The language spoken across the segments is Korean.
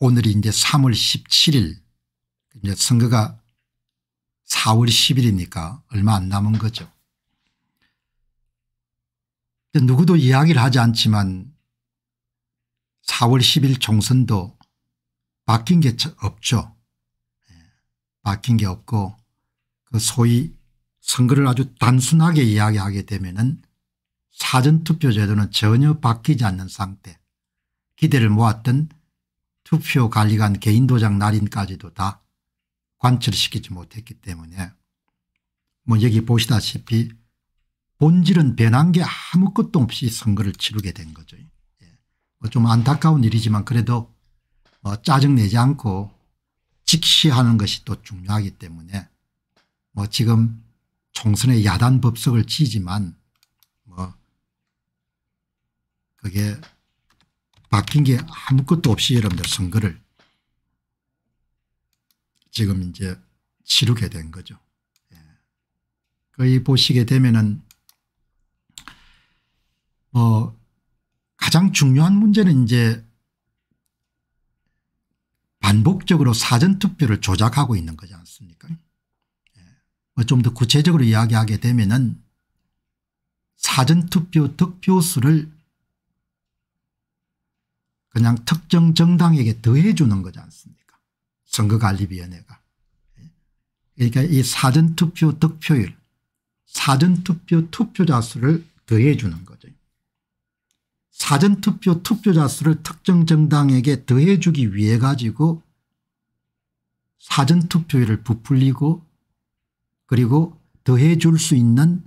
오늘이 이제 3월 17일 이제 선거가 4월 10일이니까 얼마 안 남은 거죠. 누구도 이야기를 하지 않지만 4월 10일 총선도 바뀐 게 없죠. 예, 바뀐 게 없고 그 소위 선거를 아주 단순하게 이야기하게 되면은 사전투표 제도는 전혀 바뀌지 않는 상태 기대를 모았던 투표 관리관 개인도장 날인까지도 다 관철시키지 못했기 때문에 뭐 여기 보시다시피 본질은 변한 게 아무것도 없이 선거를 치르게 된 거죠. 예. 뭐 좀 안타까운 일이지만 그래도 뭐 짜증내지 않고 직시하는 것이 또 중요하기 때문에 뭐 지금 총선의 야단 법석을 치지만 뭐 그게 바뀐 게 아무것도 없이 여러분들 선거를 지금 이제 치르게 된 거죠. 예. 거의 보시게 되면은 뭐 가장 중요한 문제는 이제 반복적으로 사전투표를 조작하고 있는 거지 않습니까 예. 뭐 좀더 구체적으로 이야기하게 되면 은 사전투표 득표수를 그냥 특정 정당에게 더해 주는 거지 않습니까 선거관리위원회가. 그러니까 이 사전투표 득표율 사전투표 투표자 수를 더해 주는 거죠. 사전투표 투표자 수를 특정 정당에게 더해 주기 위해 가지고 사전투표율을 부풀리고 그리고 더해 줄 수 있는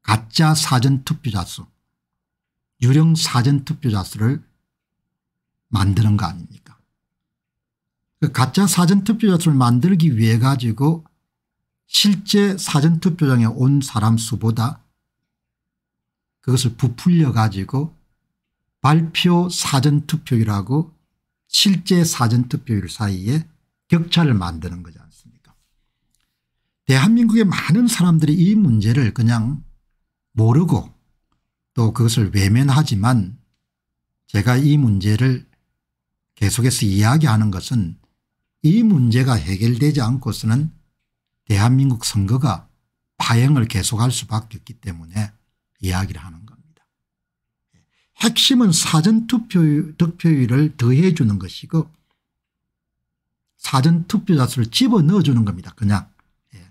가짜 사전투표자 수 유령 사전투표자 수를 만드는 거 아닙니까 그 가짜 사전투표자수를 만들기 위해 가지고 실제 사전투표장에 온 사람 수보다 그것을 부풀려 가지고 발표 사전투표율하고 실제 사전투표율 사이에 격차를 만드는 거지 않습니까 대한민국의 많은 사람들이 이 문제를 그냥 모르고 또 그것을 외면하지만 제가 이 문제를 계속해서 이야기하는 것은 이 문제가 해결되지 않고서는 대한민국 선거가 파행을 계속할 수밖에 없기 때문에 이야기를 하는 겁니다. 핵심은 사전투표 율을 더해 주는 것이고 사전투표자 수를 집어넣어 주는 겁니다. 그냥 예.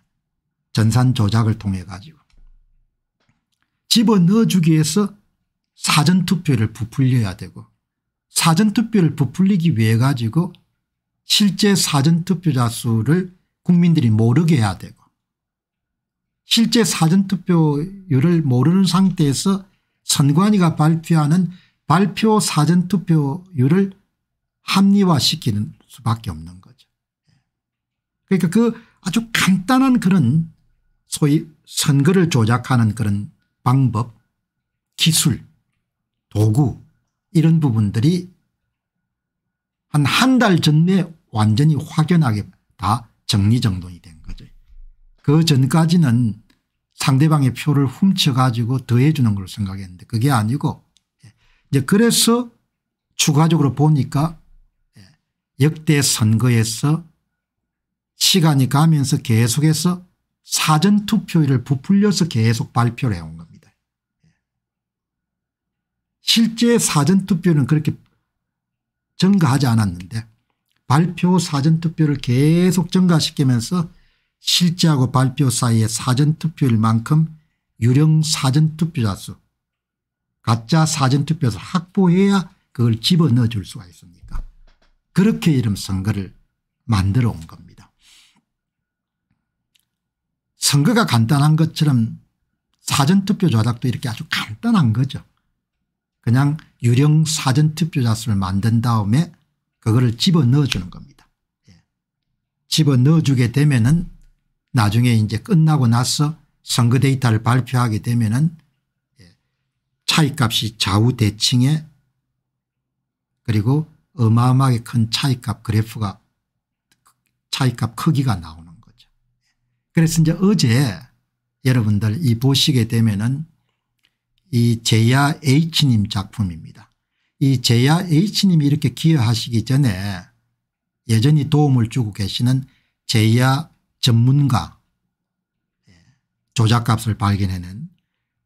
전산 조작을 통해 가지고 집어넣어 주기 위해서 사전투표를 부풀려야 되고 사전투표를 부풀리기 위해 가지고 실제 사전투표자 수를 국민들이 모르게 해야 되고 실제 사전투표율을 모르는 상태에서 선관위가 발표하는 발표 사전투표율을 합리화시키는 수밖에 없는 거죠. 그러니까 그 아주 간단한 그런 소위 선거를 조작하는 그런 방법 기술 도구 이런 부분들이 한 한 달 전에 완전히 확연하게 다 정리정돈이 된 거죠. 그 전까지는 상대방의 표를 훔쳐가지고 더해주는 걸 생각했는데 그게 아니고 예. 이제 그래서 추가적으로 보니까 예. 역대 선거에서 시간이 가면서 계속해서 사전투표율을 부풀려서 계속 발표를 해온 겁니다. 실제 사전투표는 그렇게 증가하지 않았는데 발표 사전투표를 계속 증가시키면서 실제하고 발표 사이에 사전투표일 만큼 유령 사전투표자 수 가짜 사전투표에서 확보해야 그걸 집어넣어 줄 수가 있습니까 그렇게 이름 선거를 만들어 온 겁니다. 선거가 간단한 것처럼 사전투표 조작도 이렇게 아주 간단한 거죠. 그냥 유령 사전투표자수를 만든 다음에 그거를 집어넣어 주는 겁니다. 예. 집어넣어 주게 되면 은 나중에 이제 끝나고 나서 선거 데이터를 발표하게 되면 은 예. 차이값이 좌우대칭에 그리고 어마어마하게 큰 차이값 그래프가 차이값 크기가 나오는 거죠. 예. 그래서 이제 어제 여러분들 이 보시게 되면은 이 제야 H님 작품입니다. 이 제야 H님이 이렇게 기여하시기 전에 예전히 도움을 주고 계시는 제야 전문가 예, 조작값을 발견해낸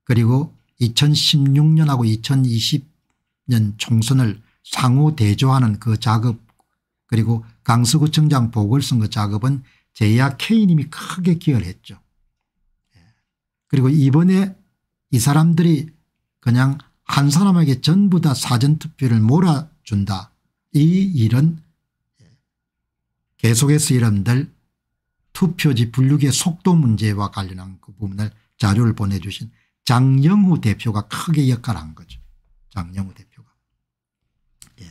그리고 2016년하고 2020년 총선을 상호 대조하는 그 작업 그리고 강서구청장 보궐선거 작업은 제야 K님이 크게 기여를 했죠. 예, 그리고 이번에 이 사람들이 그냥 한 사람에게 전부 다 사전투표를 몰아준다. 이 일은 계속해서 여러분들 투표지 분류의 속도 문제와 관련한 그 부분을 자료를 보내주신 장영우 대표가 크게 역할한 거죠. 장영우 대표가. 예.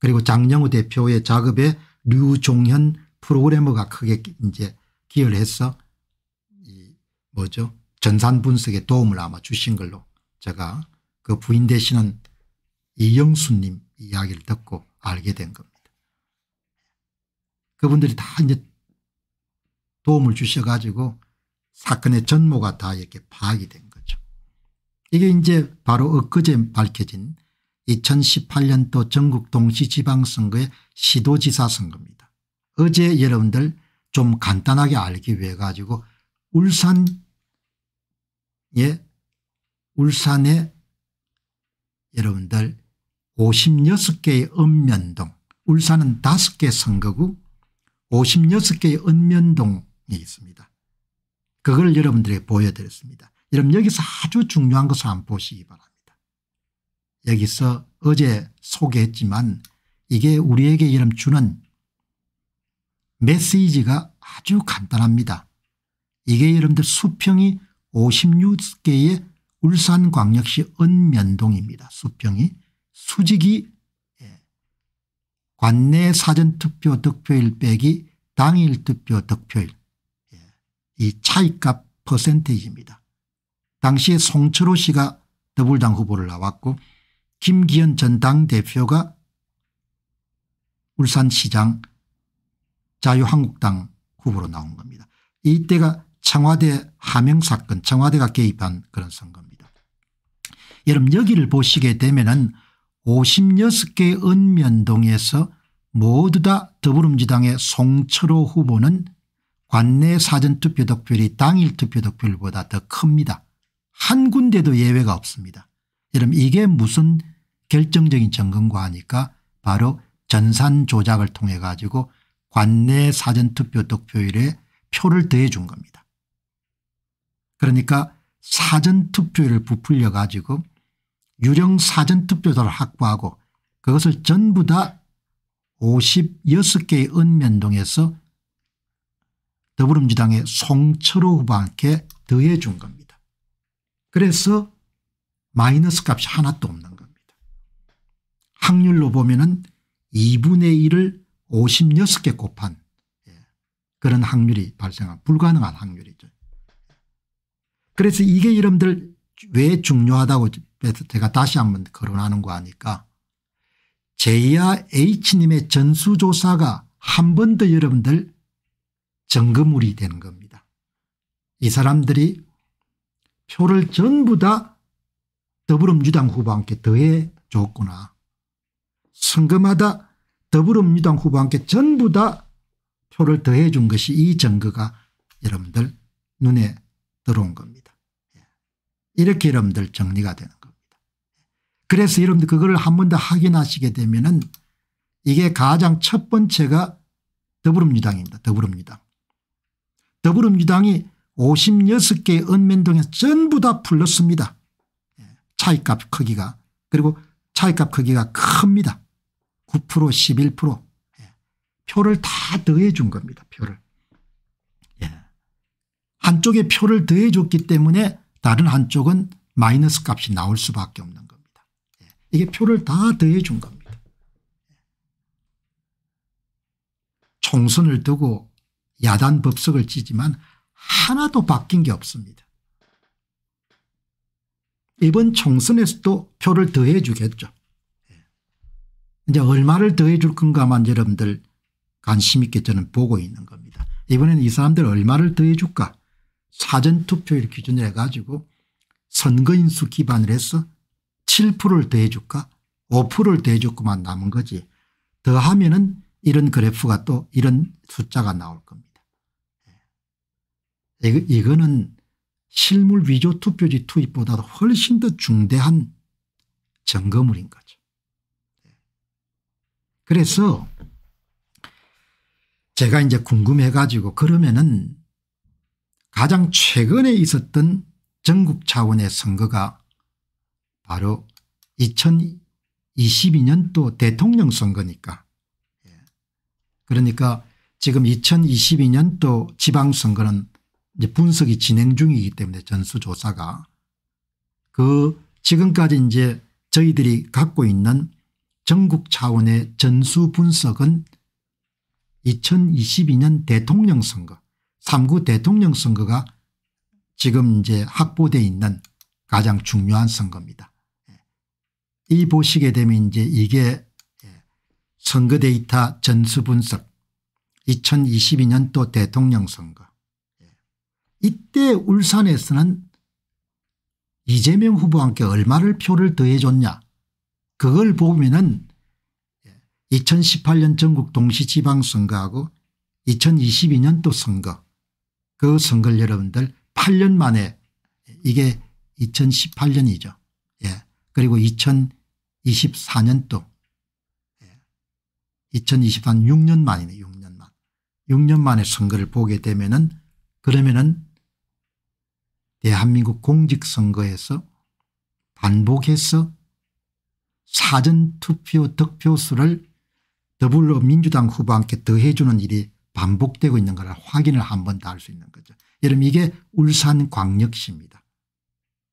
그리고 장영우 대표의 작업에 류종현 프로그래머가 크게 이제 기여를 해서 이 뭐죠 전산 분석에 도움을 아마 주신 걸로 제가 그 부인 되시는 이영수님 이야기를 듣고 알게 된 겁니다. 그분들이 다 이제 도움을 주셔가지고 사건의 전모가 다 이렇게 파악이 된 거죠. 이게 이제 바로 엊그제 밝혀진 2018년도 전국 동시지방선거의 시도지사 선거입니다. 어제 여러분들 좀 간단하게 알기 위해 가지고 울산의 울산에 여러분들 56개의 읍면동 울산은 5개 선거구 56개의 읍면동이 있습니다. 그걸 여러분들에게 보여드렸습니다. 여러분 여기서 아주 중요한 것을 한번 보시기 바랍니다. 여기서 어제 소개했지만 이게 우리에게 여러분 주는 메시지가 아주 간단합니다. 이게 여러분들 수평이 56개의 울산광역시 은면동입니다. 수평이 수직이 예, 관내 사전투표 득표일 빼기 당일 투표 득표일 예, 이 차이값 퍼센테이지입니다. 당시에 송철호 씨가 더불당 후보를 나왔고 김기현 전 당대표가 울산시장 자유한국당 후보로 나온 겁니다. 이때가 청와대 하명 사건 청와대가 개입한 그런 선거입니다. 여러분 여기를 보시게 되면 56개 은면동에서 모두 다 더불어민주당의 송철호 후보는 관내 사전투표 득표율이 당일 투표 득표율보다 더 큽니다. 한 군데도 예외가 없습니다. 여러분 이게 무슨 결정적인 점검과 하니까 바로 전산 조작을 통해 가지고 관내 사전투표 득표율에 표를 더해 준 겁니다. 그러니까 사전투표율을 부풀려 가지고 유령 사전투표도를 확보하고 그것을 전부 다 56개의 은면동에서 더불어민주당의 송철호 후보한테 더해 준 겁니다. 그래서 마이너스 값이 하나도 없는 겁니다. 확률로 보면 은 2분의 1을 56개 곱한 예, 그런 확률이 발생한 불가능한 확률이죠. 그래서 이게 여러분들 왜 중요하다고 베트테가 다시 한 번 거론하는 거 아니까 제이아 H님의 전수조사가 한 번 더 여러분들 정거물이 되는 겁니다. 이 사람들이 표를 전부 다 더불어민주당 후보와 함 더해 줬구나. 선거마다 더불어민주당 후보와 함 전부 다 표를 더해 준 것이 이 증거가 여러분들 눈에 들어온 겁니다. 예. 이렇게 여러분들 정리가 되는 겁니다. 그래서 여러분들 그걸 한 번 더 확인하시게 되면은 이게 가장 첫 번째가 더불어민주당입니다. 더불어민주당. 더불어민주당이 56개의 은면동에서 전부 다 풀렸습니다. 예, 차이값 크기가 그리고 차이값 크기가 큽니다. 9% 11% 예, 표를 다 더해 준 겁니다. 표를. 예. 한쪽에 표를 더해 줬기 때문에 다른 한쪽은 마이너스 값이 나올 수밖에 없는 이게 표를 다 더해 준 겁니다. 총선을 두고 야단 법석을 치지만 하나도 바뀐 게 없습니다. 이번 총선에서도 표를 더해 주겠죠. 이제 얼마를 더해 줄 건가만 여러분들 관심 있게 저는 보고 있는 겁니다. 이번에는 이 사람들 얼마를 더해 줄까 사전투표율 기준으로 해가지고 선거인수 기반을 해서 7%를 더해줄까 5%를 더해줬구만 남은 거지. 더하면 은 이런 그래프가 또 이런 숫자가 나올 겁니다. 예. 이거, 는 실물 위조 투표지 투입보다 도 훨씬 더 중대한 점검물인 거죠. 예. 그래서 제가 이제 궁금해 가지고 그러면은 가장 최근에 있었던 전국 차원의 선거가 바로 2022년도 대통령 선거니까 예. 그러니까 지금 2022년도 지방선거는 이제 분석이 진행 중이기 때문에 전수조사가 그 지금까지 이제 저희들이 갖고 있는 전국 차원의 전수 분석은 2022년 대통령 선거 3구 대통령 선거가 지금 이제 확보되어 있는 가장 중요한 선거입니다. 이 보시게 되면 이제 이게 예, 선거 데이터 전수 분석 2022년도 대통령 선거 예. 이때 울산에서는 이재명 후보와 함께 얼마를 표를 더해줬냐 그걸 보면은 2018년 예, 전국 동시지방선거하고 2022년도 선거 그 선거를 여러분들 8년 만에 이게 2018년이죠. 예. 그리고 2000 24년 동 2024년 6년 만이네 6년 만. 6년 만에 선거를 보게 되면은 그러면은 대한민국 공직선거에서 반복해서 사전투표 득표수를 더불어 민주당 후보한테 더해주는 일이 반복되고 있는 걸 확인을 한 번 더 할 수 있는 거죠. 여러분 이게 울산광역시입니다.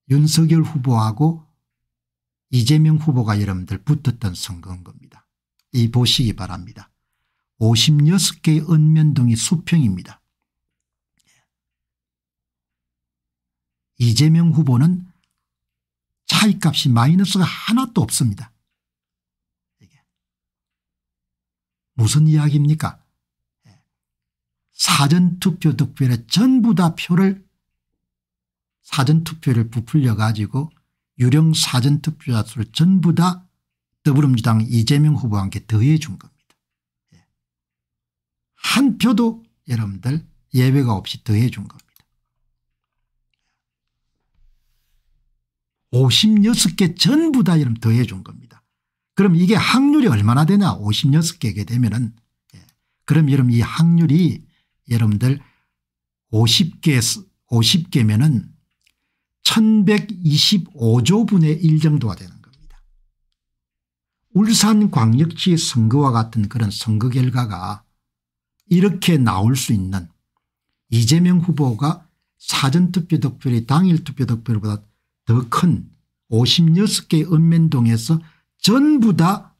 윤석열 후보하고 이재명 후보가 여러분들 붙었던 선거인 겁니다. 이 보시기 바랍니다. 56개의 은면동이 수평입니다. 이재명 후보는 차이값이 마이너스가 하나도 없습니다. 무슨 이야기입니까? 사전투표 득표에 전부 다 표를 사전투표를 부풀려 가지고 유령 사전투표자 수를 전부 다 더불어민주당 이재명 후보와 함께 더해 준 겁니다. 예. 한 표도 여러분들 예외가 없이 더해 준 겁니다. 56개 전부 다 여러분 더해 준 겁니다. 그럼 이게 확률이 얼마나 되냐 56개게 되면은 예. 그럼 여러분 이 확률이 여러분들 50개 50개면은 1125조분의 1 정도가 되는 겁니다. 울산광역시 선거와 같은 그런 선거 결과가 이렇게 나올 수 있는 이재명 후보가 사전투표 득표율이 당일 투표 득표율보다 더 큰 56개의 읍면동에서 전부 다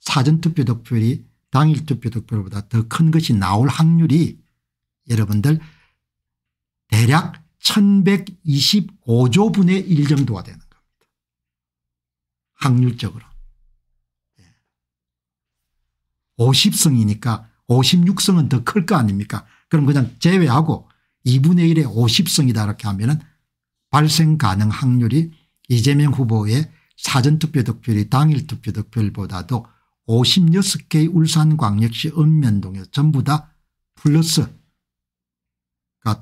사전투표 득표율이 당일 투표 득표율보다 더 큰 것이 나올 확률이 여러분들 대략 1125조분의 1 정도가 되는 겁니다. 확률적으로. 50성이니까 예. 56성은 더 클 거 아닙니까 그럼 그냥 제외하고 2분의 1에 50성이다 이렇게 하면 발생 가능 확률이 이재명 후보의 사전투표 득표율이 당일 투표 득표율보다도 56개의 울산광역시 읍면동에서 전부 다 플러스가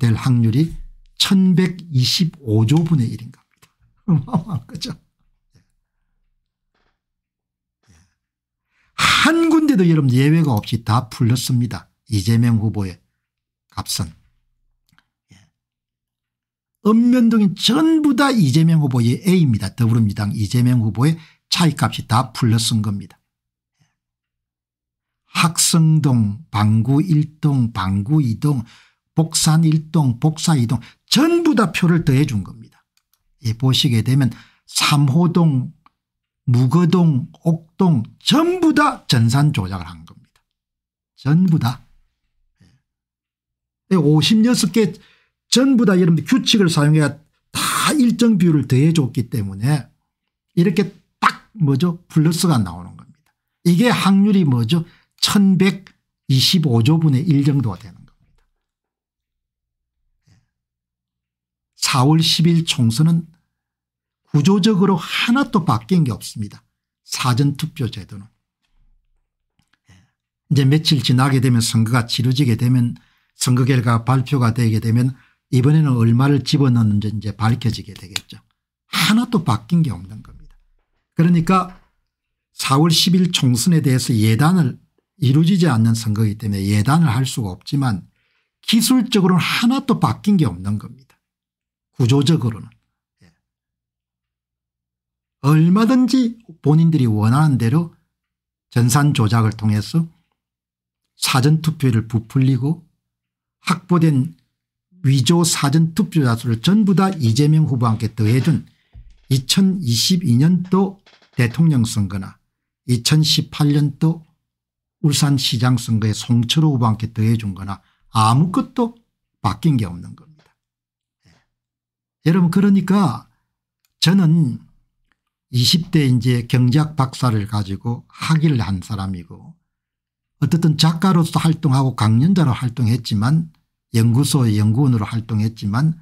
될 확률이 1125조 분의 1인 겁니다. 어마어마한 거죠. 예. 예. 한 군데도 여러분 예외가 없이 다 풀렸습니다. 이재명 후보의 값은. 예. 읍면동이 전부 다 이재명 후보의 A입니다. 더불어민주당 이재명 후보의 차이값이 다 풀렸은 겁니다. 학성동, 방구 1동, 방구 2동 복산 1동 복사 2동 전부 다 표를 더해 준 겁니다. 예, 보시게 되면 삼호동 무거동 옥동 전부 다 전산 조작을 한 겁니다. 전부 다. 56개 예. 전부 다 여러분들 규칙을 사용해야 다 일정 비율을 더해 줬기 때문에 이렇게 딱 뭐죠 플러스가 나오는 겁니다. 이게 확률이 뭐죠 1125조분의 1 정도가 됩니다. 4월 10일 총선은 구조적으로 하나도 바뀐 게 없습니다. 사전투표 제도는. 예. 이제 며칠 지나게 되면 선거가 치러지게 되면 선거 결과 발표가 되게 되면 이번에는 얼마를 집어넣는지 이제 밝혀지게 되겠죠. 하나도 바뀐 게 없는 겁니다. 그러니까 4월 10일 총선에 대해서 예단을 이루어지지 않는 선거이기 때문에 예단을 할 수가 없지만 기술적으로는 하나도 바뀐 게 없는 겁니다. 구조적으로는. 예. 얼마든지 본인들이 원하는 대로 전산 조작을 통해서 사전투표를 부풀리고 확보된 위조 사전투표자 수를 전부 다 이재명 후보한테 더해준 2022년도 대통령 선거나 2018년도 울산시장 선거에 송철호 후보한테 더해준 거나 아무것도 바뀐 게 없는 겁니다. 여러분 그러니까 저는 20대 이제 경제학 박사를 가지고 학위를 한 사람이고 어쨌든 작가로서 활동하고 강연자로 활동했지만 연구소의 연구원으로 활동했지만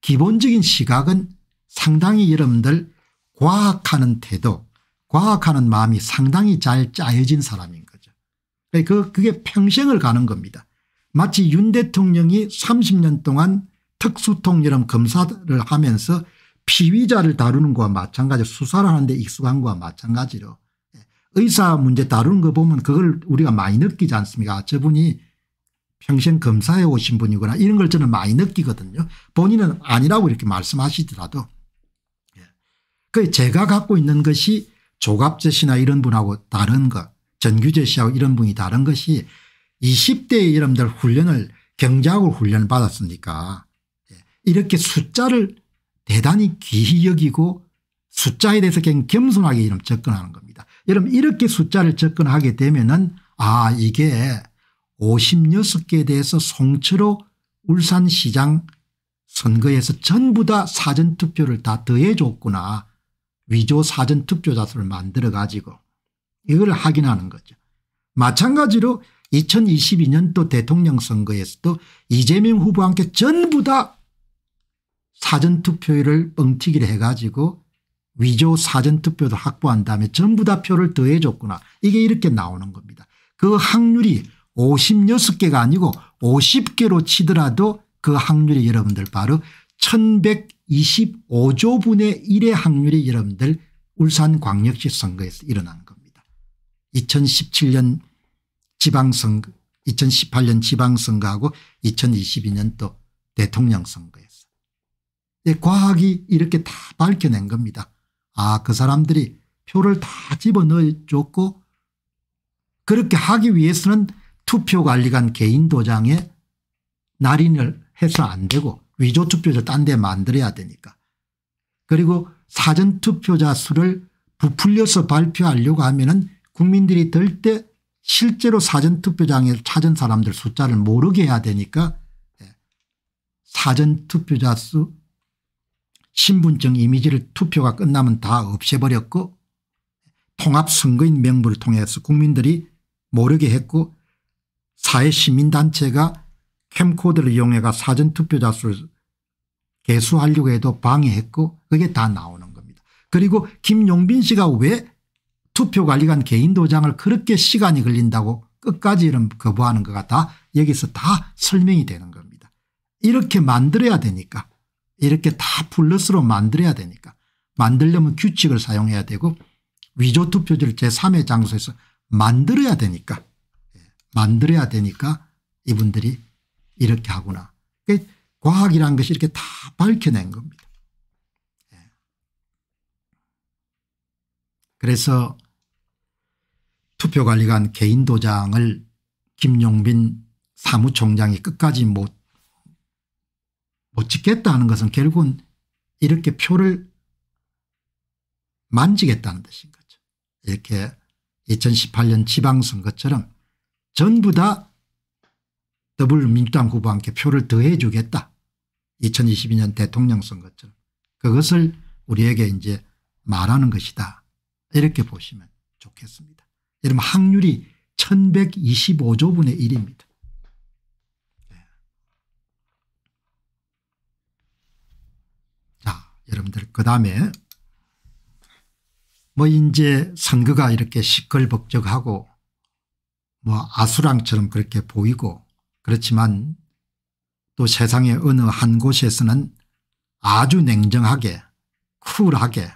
기본적인 시각은 상당히 여러분들 과학하는 태도 과학하는 마음이 상당히 잘 짜여진 사람인 거죠. 그, 그게 평생을 가는 겁니다. 마치 윤 대통령이 30년 동안 특수통이험 검사를 하면서 피의자를 다루는 것과 마찬가지로 수사를 하는데 익숙한 것과 마찬가지로 예, 의사 문제 다루는 거 보면 그걸 우리가 많이 느끼지 않습니까 아, 저분이 평생 검사해 오신 분이구나 이런 걸 저는 많이 느끼거든요. 본인은 아니라고 이렇게 말씀하시더라도 예. 그 제가 갖고 있는 것이 조갑재 씨나 이런 분하고 다른 것 전규재 씨하고 이런 분이 다른 것이 20대의 여러분들 훈련을 경제학으로 훈련을 받았으니까 이렇게 숫자를 대단히 귀히 여기고 숫자에 대해서 그냥 겸손하게 접근하는 겁니다. 여러분 이렇게 숫자를 접근하게 되면은 아 이게 56개에 대해서 송철호 울산시장 선거에서 전부 다 사전투표를 다 더해줬구나. 위조 사전투표자수를 만들어 가지고 이걸 확인하는 거죠. 마찬가지로 2022년도 대통령 선거에서도 이재명 후보와 함께 전부 다 사전투표율을 뻥튀기를 해가지고 위조 사전투표도 확보한 다음에 전부 다 표를 더해 줬구나 이게 이렇게 나오는 겁니다. 그 확률이 56개가 아니고 50개로 치더라도 그 확률이 여러분들 바로 1125조분의 1의 확률이 여러분들 울산광역시 선거에서 일어난 겁니다. 2017년 지방선거 2018년 지방선거하고 2022년 또 대통령 선거에 예, 과학이 이렇게 다 밝혀낸 겁니다. 아그 사람들이 표를 다 집어넣어줬고 그렇게 하기 위해서는 투표관리관 개인 도장에 날인을 해서 안 되고 위조투표자 딴 데 만들어야 되니까. 그리고 사전투표자 수를 부풀려서 발표하려고 하면 은 국민들이 들때 실제로 사전투표장에 찾은 사람들 숫자를 모르게 해야 되니까 예, 사전투표자 수 신분증 이미지를 투표가 끝나면 다 없애버렸고 통합선거인 명부를 통해서 국민들이 모르게 했고 사회시민단체가 캠코드를 이용해가 사전투표자 수를 개수하려고 해도 방해했고 그게 다 나오는 겁니다. 그리고 김용빈 씨가 왜 투표관리관 개인도장을 그렇게 시간이 걸린다고 끝까지 이런 거부하는 거가 다 여기서 다 설명이 되는 겁니다. 이렇게 만들어야 되니까 이렇게 다 플러스로 만들어야 되니까 만들려면 규칙을 사용해야 되고 위조 투표지를 제3의 장소에서 만들어야 되니까 예, 만들어야 되니까 이분들이 이렇게 하구나. 과학이란 것이 이렇게 다 밝혀낸 겁니다. 예. 그래서 투표관리관 개인 도장을 김용빈 사무총장이 끝까지 못 못찍겠다는 것은 결국은 이렇게 표를 만지겠다는 뜻인 거죠. 이렇게 2018년 지방선거처럼 전부 다 더불어민주당 후보한테 표를 더해 주겠다. 2022년 대통령 선거처럼 그것을 우리에게 이제 말하는 것이다. 이렇게 보시면 좋겠습니다. 여러분 확률이 1125조분의 1입니다. 여러분들 그 다음에 뭐 이제 선거가 이렇게 시끌벅적하고 뭐 아수랑처럼 그렇게 보이고 그렇지만 또 세상의 어느 한 곳에서는 아주 냉정하게 쿨하게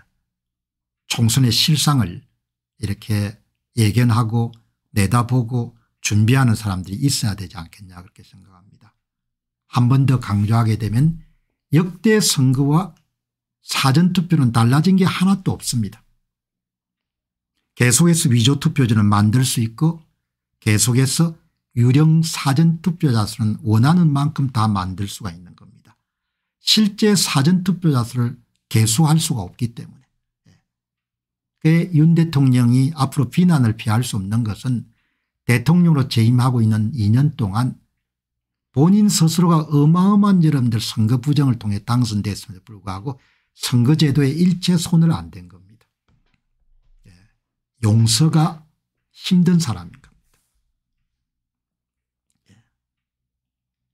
총선의 실상을 이렇게 예견하고 내다보고 준비하는 사람들이 있어야 되지 않겠냐 그렇게 생각합니다. 한 번 더 강조하게 되면 역대 선거와 사전투표는 달라진 게 하나도 없습니다. 계속해서 위조투표지는 만들 수 있고 계속해서 유령 사전투표자 수는 원하는 만큼 다 만들 수가 있는 겁니다. 실제 사전투표자 수를 개수할 수가 없기 때문에. 예. 윤 대통령이 앞으로 비난을 피할 수 없는 것은 대통령으로 재임하고 있는 2년 동안 본인 스스로가 어마어마한 여러분들 선거 부정을 통해 당선됐음에도 불구하고 선거제도에 일체 손을 안 댄 겁니다. 예. 용서가 힘든 사람인 겁니다. 예.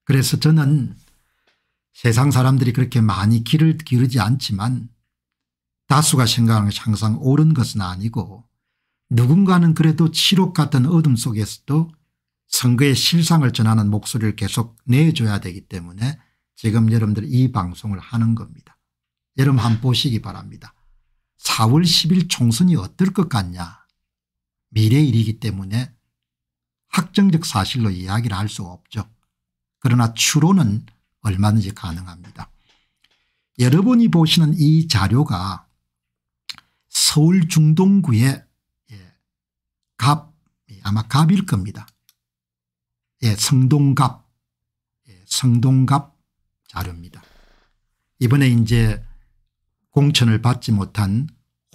그래서 저는 세상 사람들이 그렇게 많이 길을 기르지 않지만 다수가 생각하는 것이 항상 옳은 것은 아니고 누군가는 그래도 치욕 같은 어둠 속에서도 선거의 실상을 전하는 목소리를 계속 내줘야 되기 때문에 지금 여러분들 이 방송을 하는 겁니다. 여러분 한번 보시기 바랍니다. 4월 10일 총선이 어떨 것 같냐 미래 일이기 때문에 확정적 사실로 이야기를 할수가 없죠. 그러나 추론은 얼마든지 가능합니다. 여러분이 보시는 이 자료가 서울 중동구의 예, 갑 예, 아마 갑일 겁니다. 예, 성동갑 예, 성동갑 자료입니다. 이번에 이제 공천을 받지 못한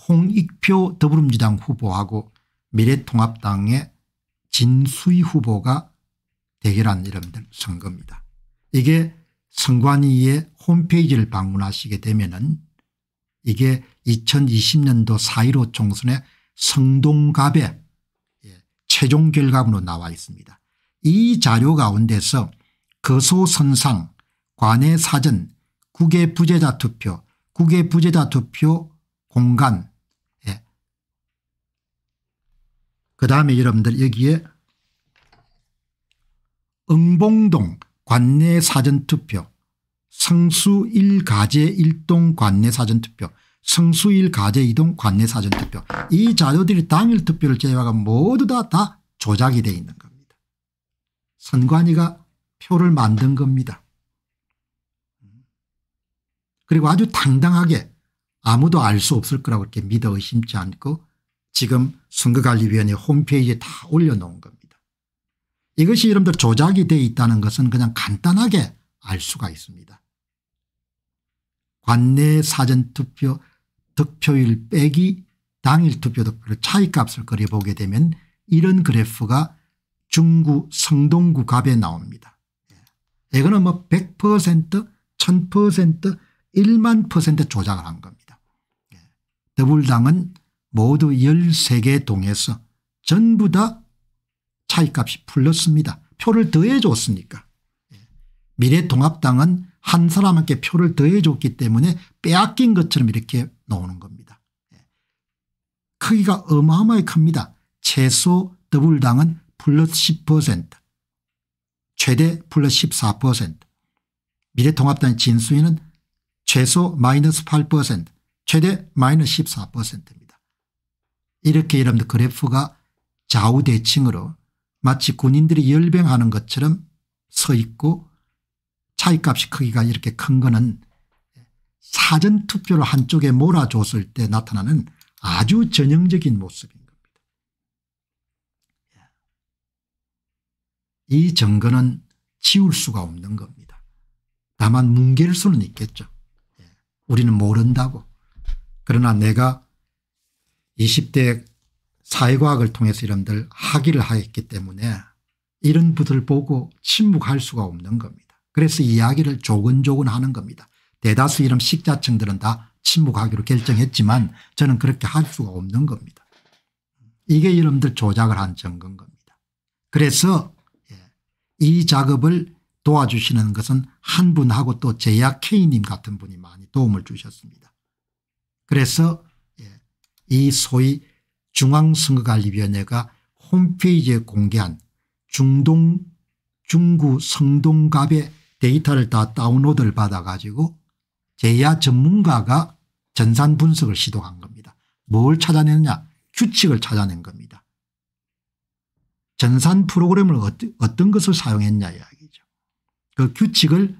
홍익표 더불어민주당 후보하고 미래통합당의 진수희 후보가 대결한 이름들 선거입니다. 이게 선관위의 홈페이지를 방문하시게 되면 은 이게 2020년도 4.15 총선의 성동갑의 예, 최종 결과으로 나와 있습니다. 이 자료 가운데서 거소선상, 관외사전, 국외부재자 투표, 국외 부재자 투표 공간 예. 그 다음에 여러분들 여기에 응봉동 관내 사전투표 성수 1가제 1동 관내 사전투표 성수 1가제 2동 관내 사전투표 이 자료들이 당일 투표를 제외하고 모두 다, 다 조작이 되어 있는 겁니다. 선관위가 표를 만든 겁니다. 그리고 아주 당당하게 아무도 알 수 없을 거라고 이렇게 믿어 의심치 않고 지금 선거관리위원회 홈페이지에 다 올려놓은 겁니다. 이것이 여러분들 조작이 되어 있다는 것은 그냥 간단하게 알 수가 있습니다. 관내 사전투표 득표율 빼기 당일 투표 득표 차이값을 그려보게 되면 이런 그래프가 중구 성동구 갑에 나옵니다. 예. 이거는 뭐 100%, 1000%, 1만 퍼센트 조작을 한 겁니다. 예. 더불당은 모두 13개 동에서 전부 다 차이값이 풀렸습니다. 표를 더해줬으니까. 예. 미래통합당은 한 사람에게 표를 더해줬기 때문에 빼앗긴 것처럼 이렇게 나오는 겁니다. 예. 크기가 어마어마하게 큽니다. 최소 더블당은 플러스 10% 최대 플러스 14% 미래통합당 진수위는 최소 마이너스 8% 최대 마이너스 14%입니다. 이렇게 여러분들 그래프가 좌우대칭으로 마치 군인들이 열병하는 것처럼 서 있고 차이값이 크기가 이렇게 큰 거는 사전투표를 한쪽에 몰아줬을 때 나타나는 아주 전형적인 모습인 겁니다. 이 증거는 지울 수가 없는 겁니다. 다만 뭉갤 수는 있겠죠. 우리는 모른다고. 그러나 내가 20대 사회과학을 통해서 이런들 학위를 하였기 때문에 이런 분들 보고 침묵할 수가 없는 겁니다. 그래서 이야기를 조근조근 하는 겁니다. 대다수 이런 식자층들은 다 침묵하기로 결정했지만 저는 그렇게 할 수가 없는 겁니다. 이게 여러분들 조작을 한 증거인 겁니다. 그래서 예, 이 작업을 도와주시는 것은 한 분하고 또 제약 K님 같은 분이 많이 도움을 주셨습니다. 그래서 예, 이 소위 중앙선거관리위원회가 홈페이지에 공개한 중동 중구 성동갑의 데이터를 다 다운로드를 받아가지고 제야 전문가가 전산 분석을 시도한 겁니다. 뭘 찾아내느냐 규칙을 찾아낸 겁니다. 전산 프로그램을 어떤 것을 사용했냐 이야기. 그 규칙을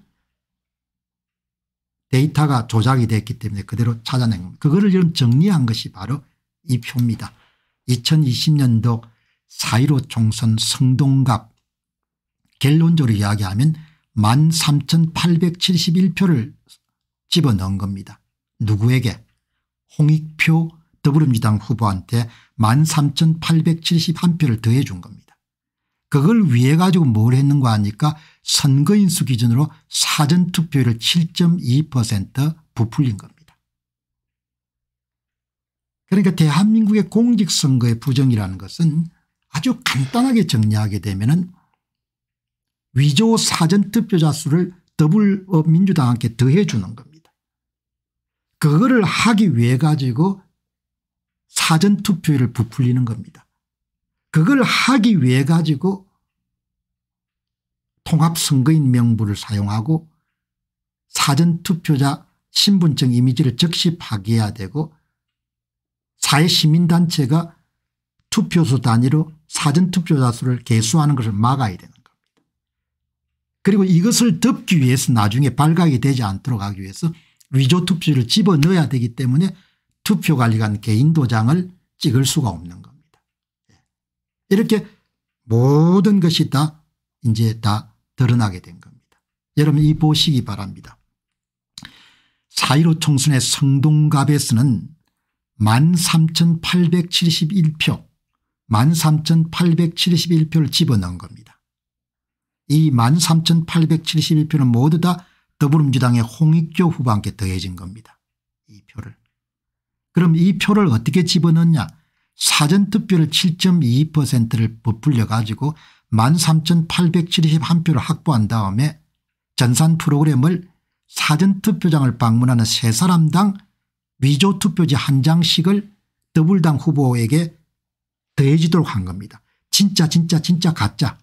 데이터가 조작이 됐기 때문에 그대로 찾아낸 겁니다. 그거를 지금 정리한 것이 바로 이 표입니다. 2020년도 4.15 총선 성동갑 결론적으로 이야기하면 13,871표를 집어넣은 겁니다. 누구에게? 홍익표 더불어민주당 후보한테 13,871표를 더해준 겁니다. 그걸 위해 가지고 뭘 했는가 하니까 선거인수 기준으로 사전투표율 을7.2% 부풀린 겁니다. 그러니까 대한민국의 공직선거의 부정이라는 것은 아주 간단하게 정리하게 되면 위조 사전투표자 수를 더불어민주당한테 더해 주는 겁니다. 그거를 하기 위해 가지고 사전투표율을 부풀리는 겁니다. 그걸 하기 위해 가지고 통합선거인 명부를 사용하고 사전투표자 신분증 이미지를 즉시 파기해야 되고 사회시민단체가 투표소 단위로 사전투표자 수를 개수하는 것을 막아야 되는 겁니다. 그리고 이것을 덮기 위해서 나중에 발각이 되지 않도록 하기 위해서 위조투표를 집어넣어야 되기 때문에 투표관리관 개인도장을 찍을 수가 없는 겁니다. 예. 이렇게 모든 것이 다 이제 다 드러나게 된 겁니다. 여러분 이 보시기 바랍니다. 4.15 총선의 성동갑에서는 13,871표 13,871표를 집어넣은 겁니다. 이 13,871표는 모두 다 더불어민주당의 홍익교 후보한테 더해진 겁니다. 이 표를. 그럼 이 표를 어떻게 집어넣냐 사전투표를 7.2%를 부풀려 가지고 13,871표를 확보한 다음에 전산 프로그램을 사전투표장을 방문하는 세 사람당 위조투표지 한 장씩을 더블당 후보에게 더해지도록 한 겁니다. 진짜 진짜 진짜 가짜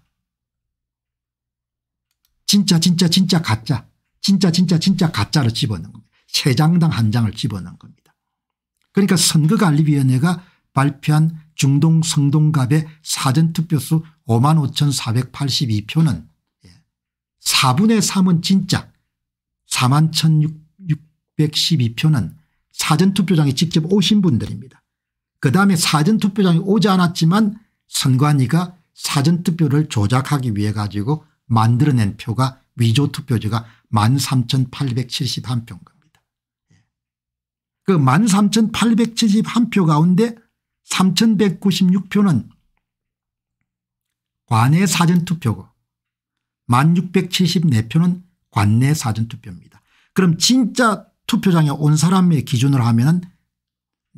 진짜 진짜 진짜 가짜 진짜 진짜 진짜 가짜를 집어넣은 겁니다. 세 장당 한 장을 집어넣은 겁니다. 그러니까 선거관리위원회가 발표한 중동 성동갑의 사전투표수 55,482표는 4분의 3은 진짜 41,612표는 사전투표장에 직접 오신 분들입니다. 그 다음에 사전투표장에 오지 않았지만 선관위가 사전투표를 조작하기 위해 가지고 만들어낸 표가 위조투표지가 13,871표인 겁니다. 예. 그 13,871표 가운데 3,196표는 관내 사전투표고 1674표는 관내 사전투표입니다. 그럼 진짜 투표장에 온 사람의 기준으로 하면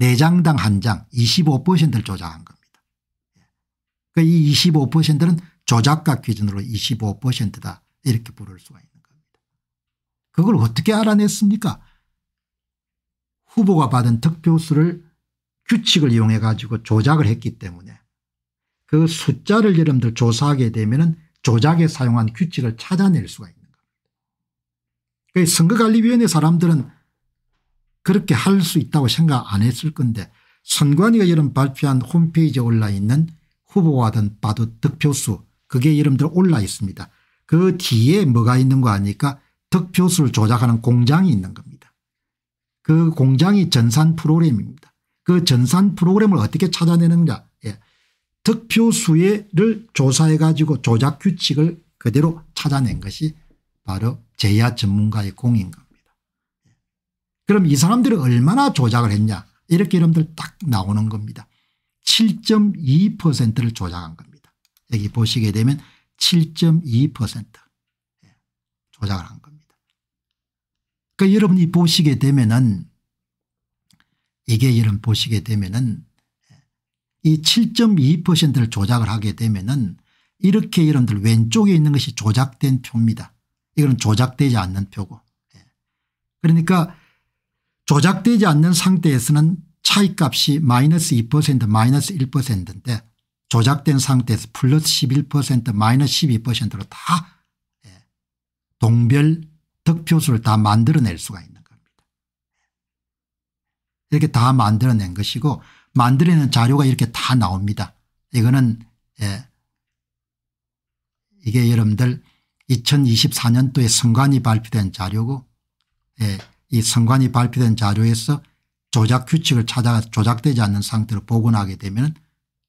은내장당 한장 25%를 조작한 겁니다. 그이 그러니까 25%는 조작가 기준으로 25%다 이렇게 부를 수가 있는 겁니다. 그걸 어떻게 알아냈습니까 후보가 받은 득표수를 규칙을 이용해 가지고 조작을 했기 때문에 그 숫자를 여러분들 조사하게 되면은 조작에 사용한 규칙을 찾아낼 수가 있는 겁니다. 선거관리위원회 사람들은 그렇게 할 수 있다고 생각 안 했을 건데 선관위가 여름 발표한 홈페이지에 올라 있는 후보와 든 바도 득표수 그게 여러분들 올라 있습니다. 그 뒤에 뭐가 있는 거 아니까 득표수를 조작하는 공장이 있는 겁니다. 그 공장이 전산 프로그램입니다. 그 전산 프로그램을 어떻게 찾아내는가 득표 수혜를 조사해 가지고 조작 규칙을 그대로 찾아낸 것이 바로 제야 전문가의 공인 겁니다. 그럼 이 사람들이 얼마나 조작을 했냐 이렇게 여러분들 딱 나오는 겁니다. 7.2%를 조작한 겁니다. 여기 보시게 되면 7.2% 예, 조작을 한 겁니다. 그러니까 여러분이 보시게 되면은 이게 여러분 보시게 되면은 이 7.2%를 조작을 하게 되면은 이렇게 여러분들 왼쪽에 있는 것이 조작된 표입니다. 이건 조작되지 않는 표고. 예. 그러니까 조작되지 않는 상태에서는 차이값이 마이너스 2% 마이너스 1%인데 조작된 상태에서 플러스 11% 마이너스 12%로 다 예. 동별 득표수를 다 만들어낼 수가 있는 겁니다. 예. 이렇게 다 만들어낸 것이고 만들어낸 자료가 이렇게 다 나옵니다. 이거는 예. 이게 여러분들 2024년도에 선관위 발표된 자료고 예. 이 선관위 발표된 자료에서 조작 규칙을 찾아가 조작되지 않는 상태로 복원하게 되면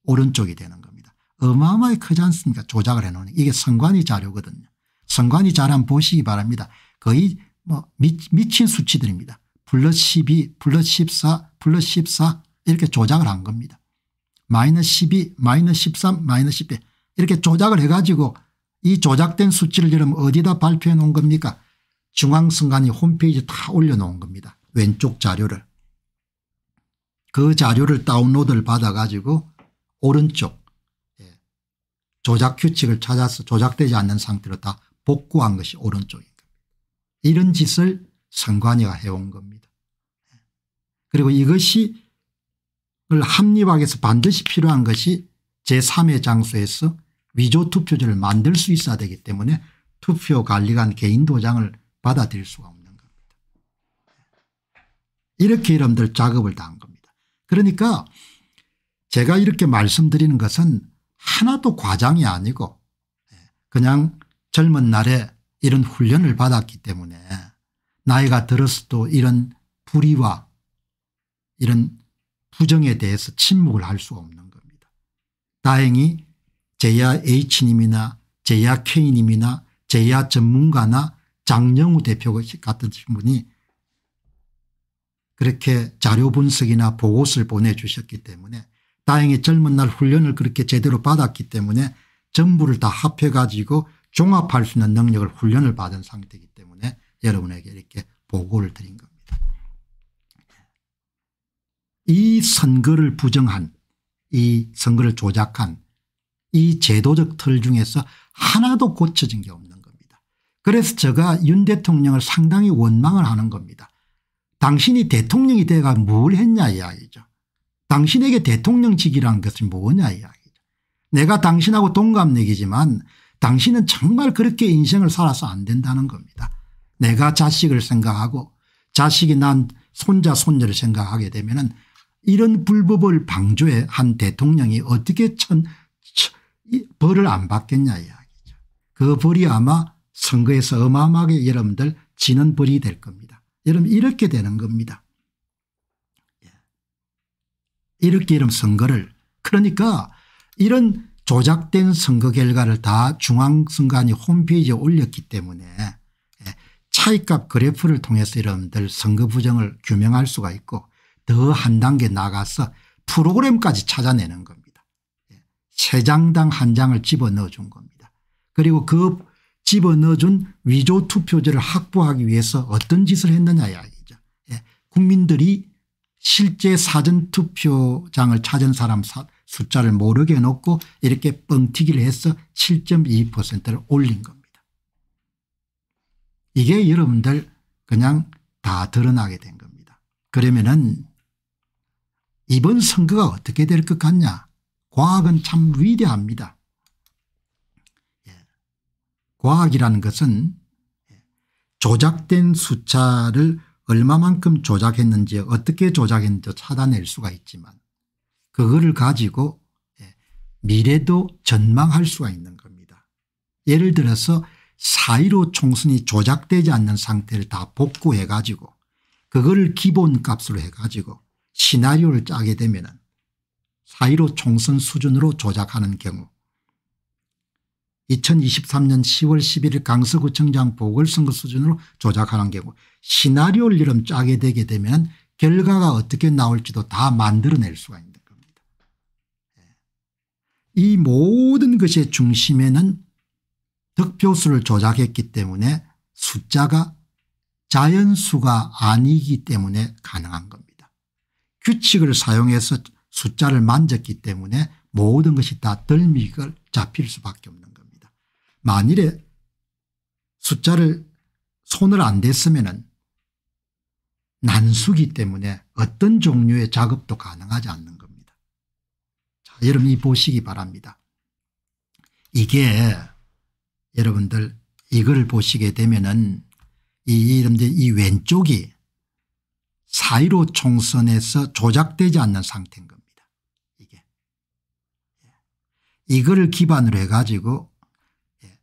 오른쪽이 되는 겁니다. 어마어마하게 크지 않습니까 조작을 해놓는 이게 선관위 자료거든요. 선관위 자료 한번 보시기 바랍니다. 거의 뭐 미, 미친 수치들입니다. 플러스 12 플러스 14 플러스 14 이렇게 조작을 한 겁니다. 마이너스 12, 마이너스 13, 마이너스 1 0배 이렇게 조작을 해가지고 이 조작된 수치를 여러분 어디다 발표해 놓은 겁니까 중앙선관위 홈페이지에 다 올려놓은 겁니다. 왼쪽 자료를. 그 자료를 다운로드를 받아가지고 오른쪽 예, 조작 규칙을 찾아서 조작되지 않는 상태로 다 복구한 것이 오른쪽인 겁니다. 이런 짓을 선관위가 해온 겁니다. 그리고 이것이 을 합리화하기 위해서 반드시 필요한 것이 제3의 장소에서 위조 투표지를 만들 수 있어야 되기 때문에 투표 관리관 개인 도장을 받아들일 수가 없는 겁니다. 이렇게 여러분들 작업을 다 한 겁니다. 그러니까 제가 이렇게 말씀드리는 것은 하나도 과장이 아니고 예, 그냥 젊은 날에 이런 훈련을 받았기 때문에 나이가 들었어도 이런 불의와 이런 부정에 대해서 침묵을 할수 없는 겁니다. 다행히 제야 H님이나 제야 K님이나 제야 전문가나 장영우 대표 같은 분이 그렇게 자료 분석이나 보고서를 보내주셨기 때문에 다행히 젊은 날 훈련을 그렇게 제대로 받았기 때문에 전부를 다 합해가지고 종합할 수 있는 능력을 훈련을 받은 상태이기 때문에 여러분에게 이렇게 보고를 드린 겁니다. 이 선거를 부정한 이 선거를 조작한 이 제도적 틀 중에서 하나도 고쳐진 게 없는 겁니다. 그래서 제가 윤 대통령을 상당히 원망을 하는 겁니다. 당신이 대통령이 돼가 뭘 했냐 이야기죠. 당신에게 대통령직이란 것은 뭐냐 이야기죠. 내가 당신하고 동갑내기지만 당신은 정말 그렇게 인생을 살아서 안 된다는 겁니다. 내가 자식을 생각하고 자식이 난 손자 손녀를 생각하게 되면 은 이런 불법을 방조해 한 대통령이 어떻게 천, 천 벌을 안 받겠냐 이야기죠. 그 벌이 아마 선거에서 어마어마하게 여러분들 지는 벌이 될 겁니다. 여러분 이렇게 되는 겁니다. 예. 이렇게 이런 선거를 그러니까 이런 조작된 선거 결과를 다 중앙선관위 홈페이지에 올렸기 때문에 예, 차이값 그래프를 통해서 여러분들 선거 부정을 규명할 수가 있고 더한 단계 나가서 프로그램까지 찾아내는 겁니다. 예. 세 장당 한 장을 집어넣어 준 겁니다. 그리고 그 집어넣어 준 위조 투표제를 확보하기 위해서 어떤 짓을 했느냐 이야기죠. 예. 국민들이 실제 사전투표장을 찾은 사람 숫자를 모르게 놓고 이렇게 뻥튀기를 해서 7.2%를 올린 겁니다. 이게 여러분들 그냥 다 드러나게 된 겁니다. 그러면은 이번 선거가 어떻게 될 것 같냐 과학은 참 위대합니다. 예. 과학이라는 것은 예, 조작된 숫자를 얼마만큼 조작했는지 어떻게 조작했는지 찾아낼 수가 있지만 그거를 가지고 예, 미래도 전망할 수가 있는 겁니다. 예를 들어서 4.15 총선이 조작되지 않는 상태를 다 복구해 가지고 그거를 기본값으로 해 가지고 시나리오를 짜게 되면 사1로 총선 수준으로 조작하는 경우 2023년 10월 11일 강서구청장 보궐선거 수준으로 조작하는 경우 시나리오를 이름 짜게 되게 되면 결과가 어떻게 나올지도 다 만들어낼 수가 있는 겁니다. 예. 이 모든 것의 중심에는 득표수를 조작했기 때문에 숫자가 자연수가 아니기 때문에 가능한 겁니다. 규칙을 사용해서 숫자를 만졌기 때문에 모든 것이 다덜미을 잡힐 수밖에 없는 겁니다. 만일에 숫자를 손을 안 댔으면 난수기 때문에 어떤 종류의 작업도 가능하지 않는 겁니다. 자, 여러분이 보시기 바랍니다. 이게 여러분들 이걸 보시게 되면은 이, 이이 왼쪽이 4.15 총선에서 조작되지 않는 상태인 겁니다. 이게. 예. 이거 기반으로 해가지고 예.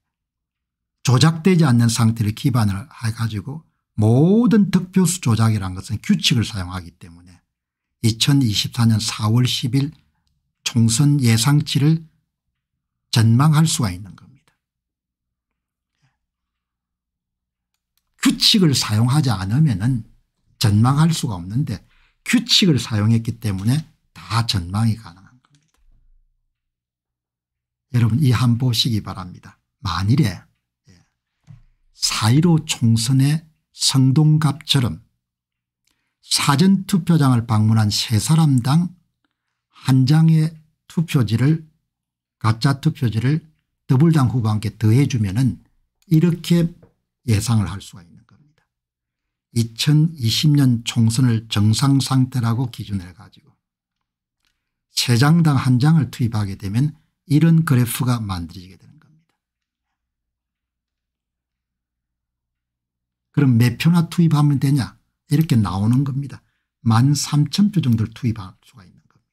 조작되지 않는 상태를 기반을 해가지고 모든 득표수 조작이란 것은 규칙을 사용하기 때문에 2024년 4월 10일 총선 예상치를 전망할 수가 있는 겁니다. 예. 규칙을 사용하지 않으면 은 전망할 수가 없는데 규칙을 사용했기 때문에 다 전망이 가능한 겁니다. 여러분 이 한 보시기 바랍니다. 만일에 4.15 예, 총선의 성동갑처럼 사전투표장을 방문한 세 사람당 한 장의 투표지를 가짜 투표지를 더블당 후보한테 더해주면 은 이렇게 예상을 할 수가 있는 2020년 총선을 정상상태라고 기준을 가지고 세 장당 한 장을 투입하게 되면 이런 그래프가 만들어지게 되는 겁니다. 그럼 몇 표나 투입하면 되냐 이렇게 나오는 겁니다. 13,000표 정도를 투입할 수가 있는 겁니다.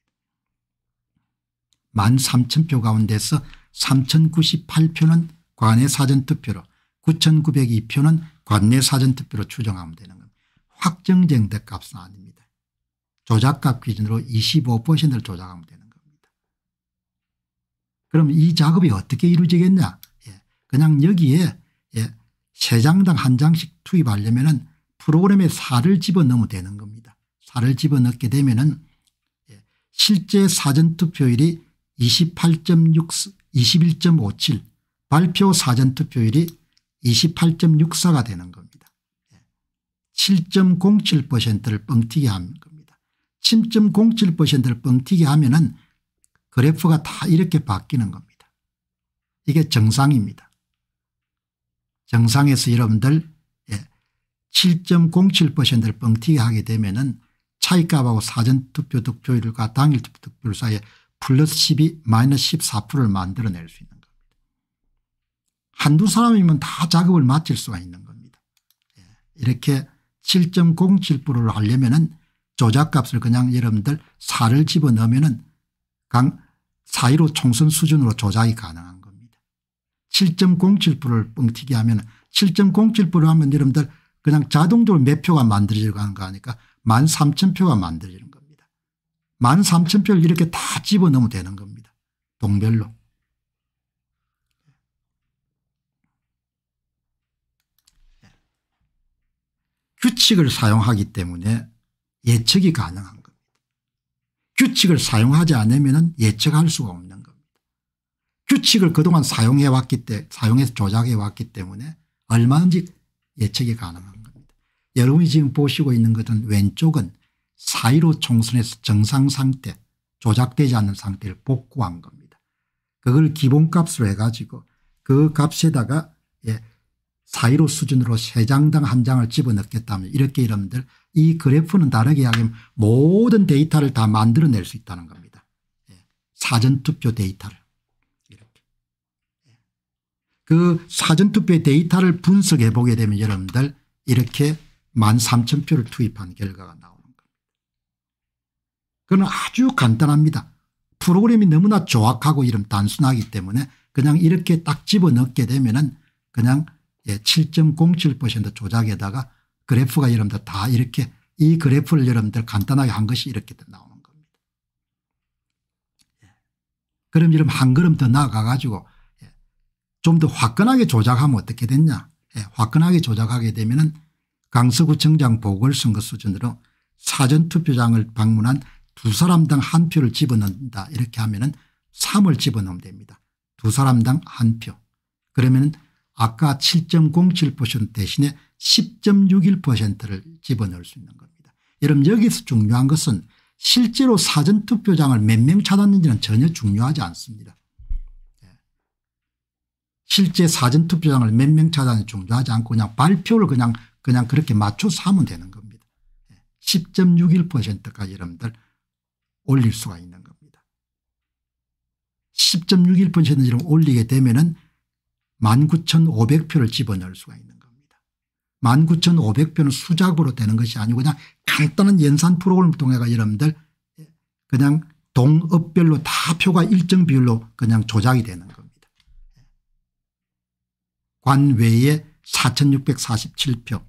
13,000표 가운데서 3,098표는 관외 사전투표로 9,902표는 관내 사전투표로 추정하면 되는 겁니다. 확정된 값은 아닙니다. 조작값 기준으로 25%를 조작하면 되는 겁니다. 그럼 이 작업이 어떻게 이루어지겠냐 예. 그냥 여기에 예. 세 장당 한 장씩 투입하려면 은 프로그램에 살을 집어넣으면 되는 겁니다. 살을 집어넣게 되면 은 예. 실제 사전투표율이 28.6 21.57 발표 사전투표율이 28.64가 되는 겁니다. 7.07%를 예. 뻥튀기 하는 겁니다. 7.07%를 뻥튀기 하면 은 그래프가 다 이렇게 바뀌는 겁니다. 이게 정상입니다. 정상에서 여러분들 7.07%를 예, 뻥튀기 하게 되면 은 차이값하고 사전투표 득표율과 당일 투표 득표율 사이에 플러스 12 마이너스 14%를 만들어낼 수 있는 한두 사람이면 다 작업을 마칠 수가 있는 겁니다. 예, 이렇게 7.07%를 하려면 은 조작값을 그냥 여러분들 4를 집어넣으면 은강 4.15 총선 수준으로 조작이 가능한 겁니다. 7.07%를 뻥튀기 하면 7.07%를 하면 여러분들 그냥 자동적으로 몇 표가 만들어지고 하는 거아니까 13,000표가 만들어지는 겁니다. 13,000표를 이렇게 다 집어넣으면 되는 겁니다. 동별로. 규칙을 사용하기 때문에 예측이 가능한 겁니다. 규칙을 사용하지 않으면 예측할 수가 없는 겁니다. 규칙을 그동안 사용해왔기 때 사용해서 조작해왔기 때문에 얼마든지 예측이 가능한 겁니다. 여러분이 지금 보시고 있는 것은 왼쪽은 사이로 총선에서 정상 상태 조작되지 않는 상태를 복구한 겁니다. 그걸 기본값으로 해가지고 그 값에다가 예, 4 1로 수준으로 3장당 한 장을 집어넣겠다면 이렇게 여러분들 이 그래프는 다르게 이야기하면 모든 데이터를 다 만들어낼 수 있다는 겁니다. 예. 사전투표 데이터를. 이렇게. 예. 그 사전투표의 데이터를 분석해 보게 되면 여러분들 이렇게 13,000표를 투입한 결과가 나오는 겁니다. 그건 아주 간단합니다. 프로그램이 너무나 조악하고 이런 단순하기 때문에 그냥 이렇게 딱 집어넣게 되면 은 그냥 7.07% 예, 조작에다가 그래프가 여러분들 다 이렇게 이 그래프를 여러분들 간단하게 한 것이 이렇게 나오는 겁니다. 예. 그럼 여러분 한 걸음 더 나아가 가지고 예, 좀더 화끈하게 조작하면 어떻게 됐냐 화끈하게 조작하게 되면 은 강서구청장 보궐선거 수준으로 사전투표장을 방문한 두 사람당 한 표를 집어넣는다 이렇게 하면 은 3을 집어넣으면 됩니다. 두 사람당 한 표. 그러면 아까 7.07% 대신에 10.61%를 집어넣을 수 있는 겁니다. 여러분 여기서 중요한 것은 실제로 사전투표장을 몇 명 찾았는지는 전혀 중요하지 않습니다. 예. 실제 사전투표장을 몇 명 찾았는지 중요하지 않고 그냥 발표를 그냥 그냥 그렇게 맞춰서 하면 되는 겁니다. 10.61%까지 예. 여러분들 올릴 수가 있는 겁니다. 10.61%를 올리게 되면 은 19,500표를 집어넣을 수가 있는 겁니다. 19,500표는 수작으로 되는 것이 아니고 그냥 간단한 연산 프로그램 통해가 여러분들 예, 그냥 동업별로 다 표가 일정 비율로 그냥 조작이 되는 겁니다. 관외에 4,647표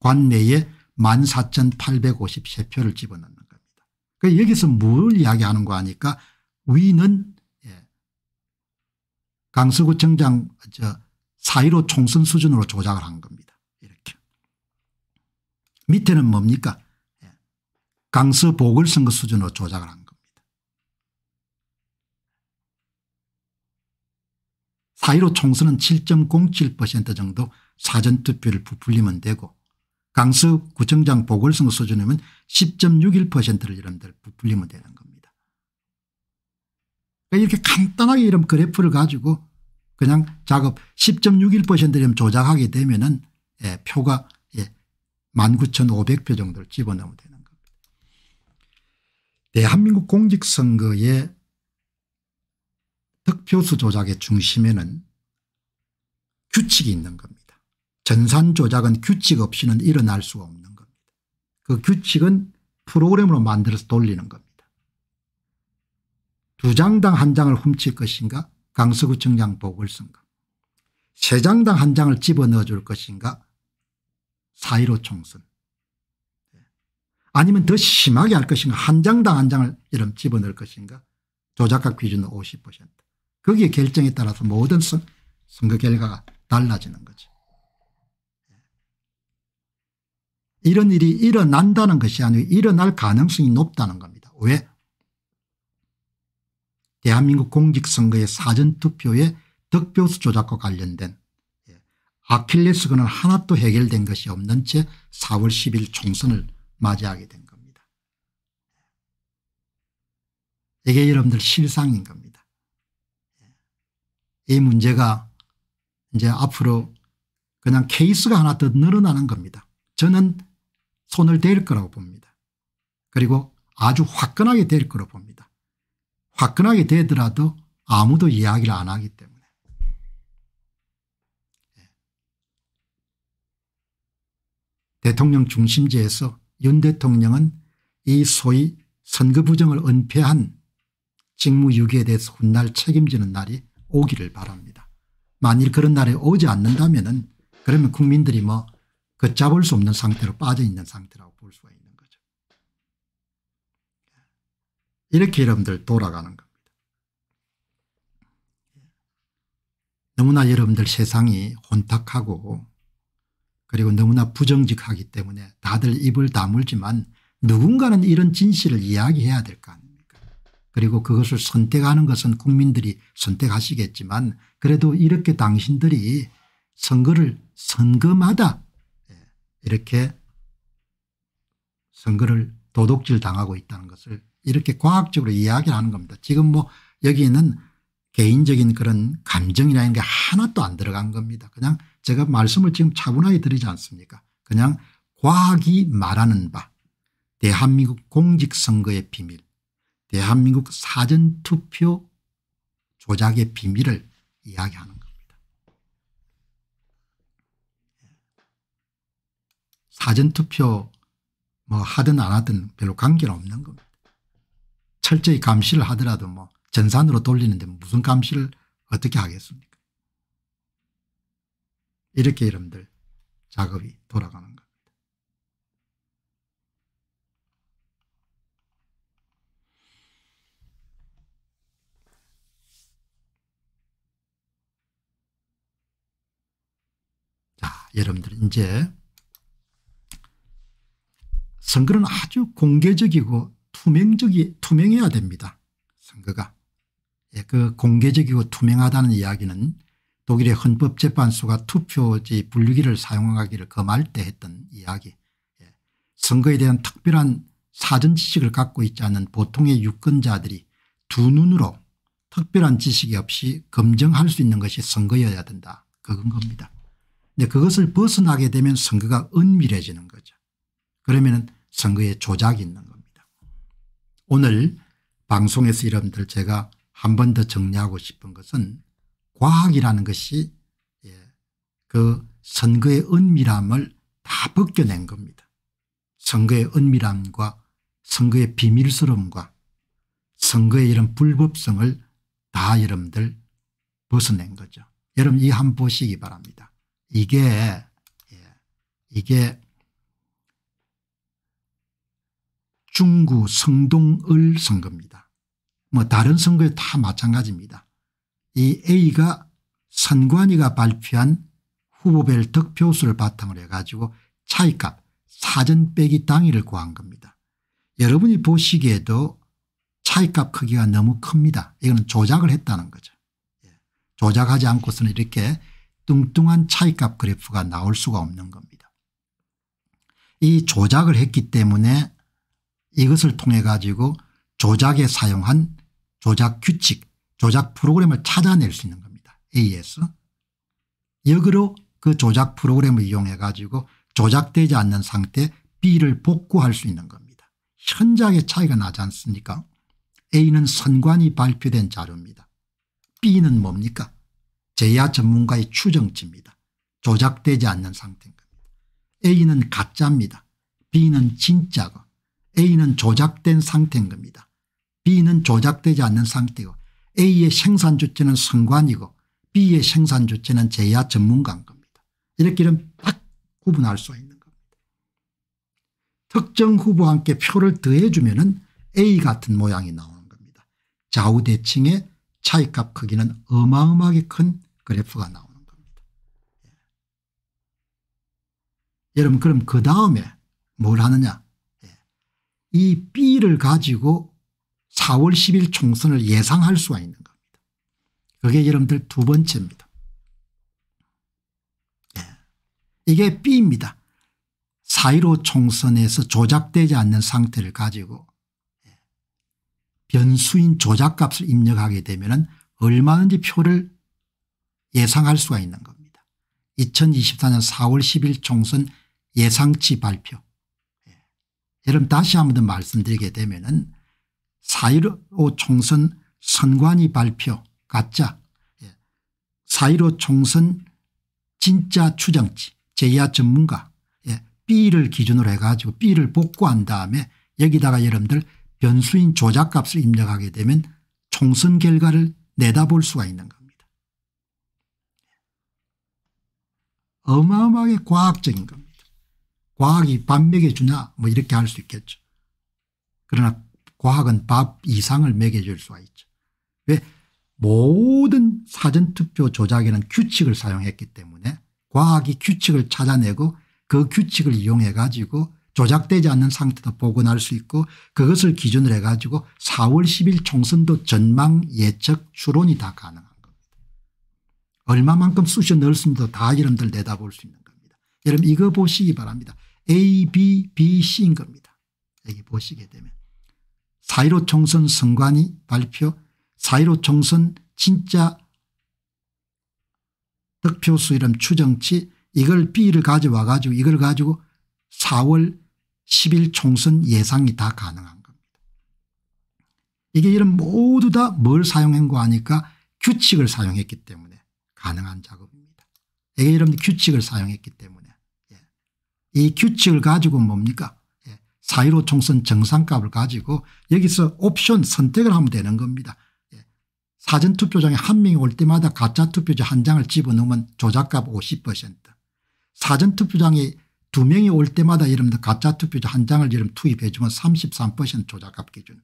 관내에 14,853표를 집어넣는 겁니다. 그러니까 여기서 뭘 이야기하는 거 하니까 위는 강서구청장 저4.15 총선 수준으로 조작을 한 겁니다. 이렇게. 밑에는 뭡니까? 예. 강서 보궐선거 수준으로 조작을 한 겁니다. 4.15 총선은 7.07% 정도 사전투표를 부풀리면 되고 강서구청장 보궐선거 수준이면 10.61%를 여러분들 부풀리면 되는 겁니다. 그러니까 이렇게 간단하게 이런 그래프를 가지고 그냥 작업 10.61%를 조작하게 되면 은 예, 표가 예, 19,500표 정도를 집어넣으면 되는 겁니다. 대한민국 네, 공직선거의 득표수 조작의 중심에는 규칙이 있는 겁니다. 전산 조작은 규칙 없이는 일어날 수가 없는 겁니다. 그 규칙은 프로그램으로 만들어서 돌리는 겁니다. 두 장당 한 장을 훔칠 것인가 강서구청장 보궐선거 세 장당 한 장을 집어넣어 줄 것인가 4.15 총선 아니면 더 심하게 할 것인가 한 장당 한 장을 이름 집어넣을 것인가 조작각 기준은 50% 거기에 결정에 따라서 모든 선, 선거 결과가 달라지는 거죠. 이런 일이 일어난다는 것이 아니고 일어날 가능성이 높다는 겁니다. 왜? 대한민국 공직선거의 사전투표의 득표수 조작과 관련된 예, 아킬레스건은 하나도 해결된 것이 없는 채 4월 10일 총선을 맞이하게 된 겁니다. 이게 여러분들 실상인 겁니다. 예, 이 문제가 이제 앞으로 그냥 케이스가 하나 더 늘어나는 겁니다. 저는 손을 댈 거라고 봅니다. 그리고 아주 화끈하게 될 거라고 봅니다. 화끈하게 되더라도 아무도 이야기를 안 하기 때문에. 예. 대통령 중심제에서 윤 대통령은 이 소위 선거 부정을 은폐한 직무유기에 대해서 훗날 책임지는 날이 오기를 바랍니다. 만일 그런 날이 오지 않는다면 그러면 국민들이 뭐 걷잡을 수 없는 상태로 빠져 있는 상태라고 볼 수가 있습니다. 이렇게 여러분들 돌아가는 겁니다. 너무나 여러분들 세상이 혼탁하고 그리고 너무나 부정직하기 때문에 다들 입을 다물지만 누군가는 이런 진실을 이야기해야 될 거 아닙니까 그리고 그것을 선택하는 것은 국민들이 선택하시겠지만 그래도 이렇게 당신들이 선거를 선거마다 예, 이렇게 선거를 도둑질 당하고 있다는 것을 이렇게 과학적으로 이야기를 하는 겁니다. 지금 뭐 여기에는 개인적인 그런 감정이라는 게 하나도 안 들어간 겁니다. 그냥 제가 말씀을 지금 차분하게 드리지 않습니까 그냥 과학이 말하는 바 대한민국 공직선거의 비밀 대한민국 사전투표 조작의 비밀을 이야기하는 겁니다. 사전투표 뭐 하든 안 하든 별로 관계는 없는 겁니다. 철저히 감시를 하더라도 뭐 전산으로 돌리는데 무슨 감시를 어떻게 하겠습니까 이렇게 여러분들 작업이 돌아가는 겁니다. 자 여러분들 이제 선거는 아주 공개적이고 투명적이 투명해야 됩니다. 선거가. 예, 그 공개적이고 투명하다는 이야기는 독일의 헌법재판소가 투표지 분류기를 사용하기를 금할 때 했던 이야기. 예, 선거에 대한 특별한 사전 지식을 갖고 있지 않은 보통의 유권자들이 두 눈으로 특별한 지식이 없이 검증할 수 있는 것이 선거여야 된다. 그건 겁니다. 근데 그것을 벗어나게 되면 선거가 은밀해지는 거죠. 그러면 선거에 조작이 있는 거죠. 오늘 방송에서 여러분들 제가 한 번 더 정리하고 싶은 것은 과학이라는 것이 예, 그 선거의 은밀함을 다 벗겨낸 겁니다. 선거의 은밀함과 선거의 비밀스러움과 선거의 이런 불법성을 다 여러분들 벗어낸 거죠. 여러분 이 한 보시기 바랍니다. 이게 예, 이게 중구 성동을 선거입니다. 뭐 다른 선거에 다 마찬가지입니다. 이 A가 선관위가 발표한 후보별 득표수를 바탕으로 해가지고 차이값 사전 빼기 당일을 구한 겁니다. 여러분이 보시기에도 차이값 크기가 너무 큽니다. 이거는 조작을 했다는 거죠. 예. 조작하지 않고서는 이렇게 뚱뚱한 차이값 그래프가 나올 수가 없는 겁니다. 이 조작을 했기 때문에 이것을 통해 가지고 조작에 사용한 조작 규칙 조작 프로그램을 찾아낼 수 있는 겁니다. AS. 역으로 그 조작 프로그램을 이용해 가지고 조작되지 않는 상태 B를 복구할 수 있는 겁니다. 현저하 차이가 나지 않습니까 A는 선관이 발표된 자료입니다. B는 뭡니까 제야 전문가의 추정치입니다. 조작되지 않는 상태인 니다 A는 가짜입니다. B는 진짜고 A는 조작된 상태인 겁니다. B는 조작되지 않는 상태고 A의 생산 주체는 선관이고 B의 생산 주체는 제야 전문가인 겁니다. 이렇게 이런 딱 구분할 수 있는 겁니다. 특정 후보와 함께 표를 더해주면 A 같은 모양이 나오는 겁니다. 좌우대칭의 차이값 크기는 어마어마하게 큰 그래프가 나오는 겁니다. 예. 여러분 그럼 그 다음에 뭘 하느냐 이 B를 가지고 4월 10일 총선을 예상할 수가 있는 겁니다. 그게 여러분들 두 번째입니다. 네. 이게 B입니다. 4.15 총선에서 조작되지 않는 상태를 가지고 예. 변수인 조작값을 입력하게 되면 얼마든지 표를 예상할 수가 있는 겁니다. 2024년 4월 10일 총선 예상치 발표 여러분 다시 한번더 말씀드리게 되면은 4.15 총선 선관위 발표 가짜 4.15 예. 총선 진짜 추정치 제야 전문가 예. B를 기준으로 해가지고 B를 복구한 다음에 여기다가 여러분들 변수인 조작값을 입력하게 되면 총선 결과를 내다볼 수가 있는 겁니다. 예. 어마어마하게 과학적인 겁니다. 과학이 밥먹여주냐뭐 이렇게 할 수 있겠죠. 그러나 과학은 밥 이상을 먹여줄 수가 있죠. 왜 모든 사전투표 조작에는 규칙을 사용했기 때문에 과학이 규칙을 찾아내고 그 규칙을 이용해 가지고 조작되지 않는 상태도 복원할 수 있고 그것을 기준으로 해가지고 4월 10일 총선도 전망 예측 추론이 다 가능한 겁니다. 얼마만큼 쑤셔 넣을 수있는다 여러분들 내다볼 수 있는 겁니다. 여러분 이거 보시기 바랍니다. A, B, B, C인 겁니다. 여기 보시게 되면 4.15 총선 선관위 발표 4.15 총선 진짜 득표수 이름 추정치 이걸 B를 가져와 가지고 이걸 가지고 4월 10일 총선 예상이 다 가능한 겁니다. 이게 이런 모두 다 뭘 사용한고 하니까 규칙을 사용했기 때문에 가능한 작업입니다. 이게 이런 규칙을 사용했기 때문에 이 규칙을 가지고 뭡니까 4.15 예, 총선 정상값을 가지고 여기서 옵션 선택을 하면 되는 겁니다. 예, 사전투표장에 한 명이 올 때마다 가짜 투표지 한 장을 집어넣으면 조작값 50% 사전투표장에 두 명이 올 때마다 여러분들 가짜 투표지 한 장을 여러분 투입해 주면 33% 조작값 기준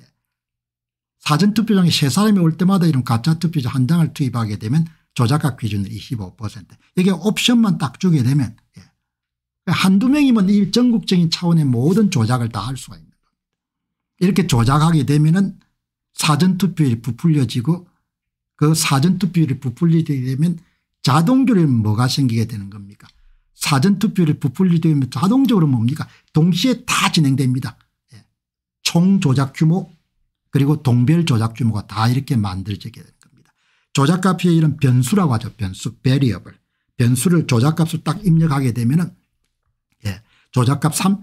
예, 사전투표장에 세 사람이 올 때마다 이런 가짜 투표지 한 장을 투입하게 되면 조작값 기준25% 이게 옵션만 딱 주게 되면 한두 명이면 이 전국적인 차원의 모든 조작을 다 할 수가 있는 겁니다. 이렇게 조작하게 되면 사전투표율이 부풀려지고 그 사전투표율이 부풀리게 되면 자동적으로 뭐가 생기게 되는 겁니까 사전투표율이 부풀리게 되면 자동적으로 뭡니까 동시에 다 진행됩니다. 예. 총조작 규모 그리고 동별 조작 규모가 다 이렇게 만들어지게 되는 겁니다. 조작값의 이런 변수라고 하죠. 변수 베리어블. 변수를 조작값을 딱 입력하게 되면 은 조작값 3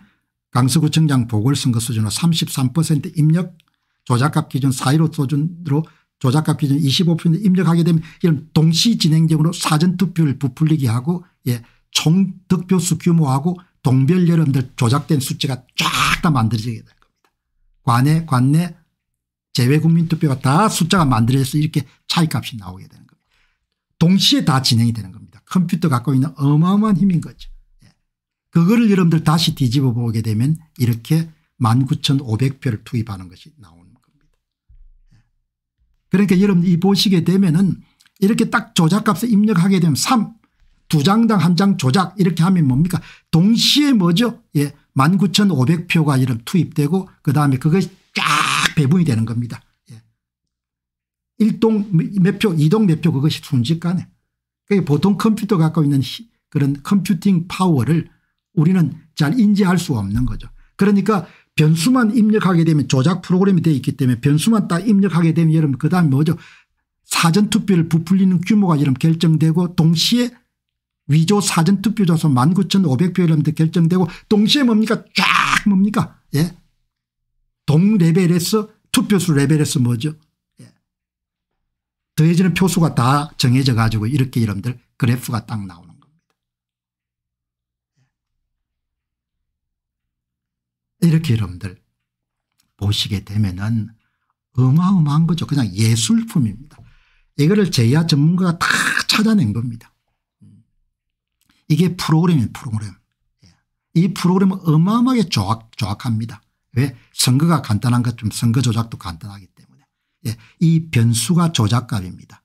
강서구청장 보궐선거 수준으로 33% 입력 조작값 기준 4.15 수준으로 조작값 기준 25% 입력하게 되면 이런 동시 진행적으로 사전투표를 부풀리게 하고 예, 총 득표수 규모하고 동별 여러분들 조작된 수치가 쫙 다 만들어지게 될 겁니다. 관내 관내 재외국민투표가 다 숫자가 만들어져서 이렇게 차이값이 나오게 되는 겁니다. 동시에 다 진행이 되는 겁니다. 컴퓨터 갖고 있는 어마어마한 힘인 거죠. 그거를 여러분들 다시 뒤집어 보게 되면 이렇게 19,500표를 투입하는 것이 나오는 겁니다. 그러니까 여러분 이 보시게 되면은 이렇게 딱 조작값을 입력하게 되면 3, 두 장당 한 장 조작 이렇게 하면 뭡니까? 동시에 뭐죠? 예, 19,500표가 이런 투입되고 그다음에 그것이 쫙 배분이 되는 겁니다. 예. 1동 몇 표, 2동 몇 표 그것이 순식간에. 그게 보통 컴퓨터 갖고 있는 그런 컴퓨팅 파워를 우리는 잘 인지할 수 없는 거죠. 그러니까 변수만 입력하게 되면 조작 프로그램이 되어 있기 때문에 변수만 딱 입력하게 되면 여러분 그 다음에 뭐죠 사전투표를 부풀리는 규모가 여러분 결정되고 동시에 위조 사전투표 조사 19,500표 여러분들 결정되고 동시에 뭡니까 쫙 뭡니까 예 동레벨에서 투표수 레벨에서 뭐죠 예. 더해지는 표수가 다 정해져 가지고 이렇게 여러분들 그래프가 딱 나오는 이렇게 여러분들 보시게 되면은 어마어마한 거죠. 그냥 예술품입니다. 이거를 제야 전문가가 다 찾아낸 겁니다. 이게 프로그램이에요 프로그램. 예. 이 프로그램은 어마어마하게 조악, 조악합니다. 왜? 선거가 간단한 것좀 선거 조작도 간단하기 때문에. 예, 이 변수가 조작값입니다.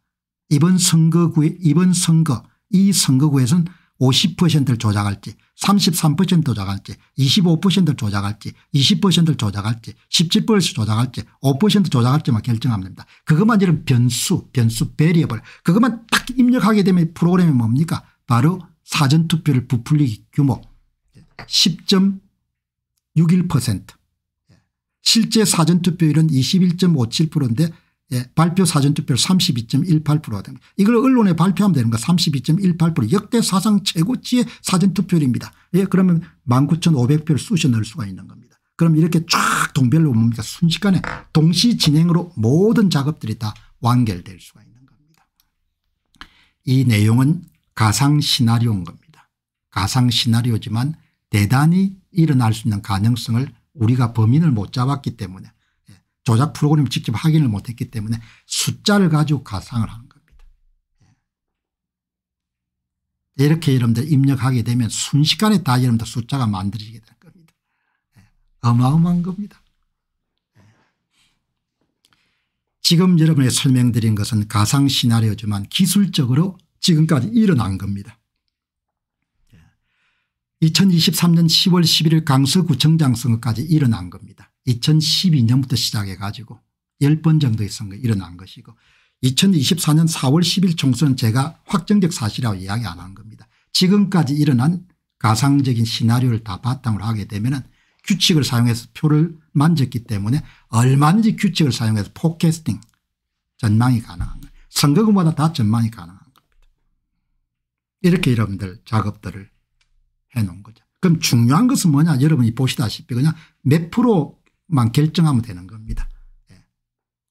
이번 선거구 이번 선거, 이 선거구에서는 50%를 조작할지 3 3 조작할지 25%를 조작할지 20%를 조작할지 17% 조작할지 5% 조작할지만 결정합니다. 그것만 이런 변수 변수 베리어블 그것만 딱 입력하게 되면 프로그램이 뭡니까 바로 사전투표를 부풀리기 규모 10.61% 실제 사전투표율은 21.57%인데 예, 발표 사전투표율 32.18%가 됩니다. 이걸 언론에 발표하면 되는 거 32.18% 역대 사상 최고치의 사전투표율입니다. 예, 그러면 19,500표를 쑤셔 넣을 수가 있는 겁니다. 그럼 이렇게 쫙 동별로 뭡니까 순식간에 동시 진행으로 모든 작업들이 다 완결될 수가 있는 겁니다. 이 내용은 가상 시나리오인 겁니다. 가상 시나리오지만 대단히 일어날 수 있는 가능성을 우리가 범인을 못 잡았기 때문에 조작 프로그램 을 직접 확인을 못했기 때문에 숫자를 가지고 가상을 하는 겁니다. 예. 이렇게 여러분들 입력하게 되면 순식간에 다 여러분들 숫자가 만들어지게 될 겁니다. 예. 어마어마한 겁니다. 예. 지금 여러분의 설명드린 것은 가상 시나리오지만 기술적으로 지금까지 일어난 겁니다. 2023년 10월 11일 강서구청장 선거까지 일어난 겁니다. 2012년부터 시작해가지고 10번 정도의 선거 일어난 것이고 2024년 4월 10일 총선 은 제가 확정적 사실이라고 이야기 안 한 겁니다. 지금까지 일어난 가상적인 시나리오를 다 바탕으로 하게 되면 규칙을 사용해서 표를 만졌기 때문에 얼마든지 규칙을 사용해서 포캐스팅 전망이 가능한 거예요. 선거구마다 다 전망이 가능한 겁니다. 이렇게 여러분들 작업들을 해놓은 거죠. 그럼 중요한 것은 뭐냐 여러분이 보시다시피 그냥 몇 프로 만 결정하면 되는 겁니다. 예.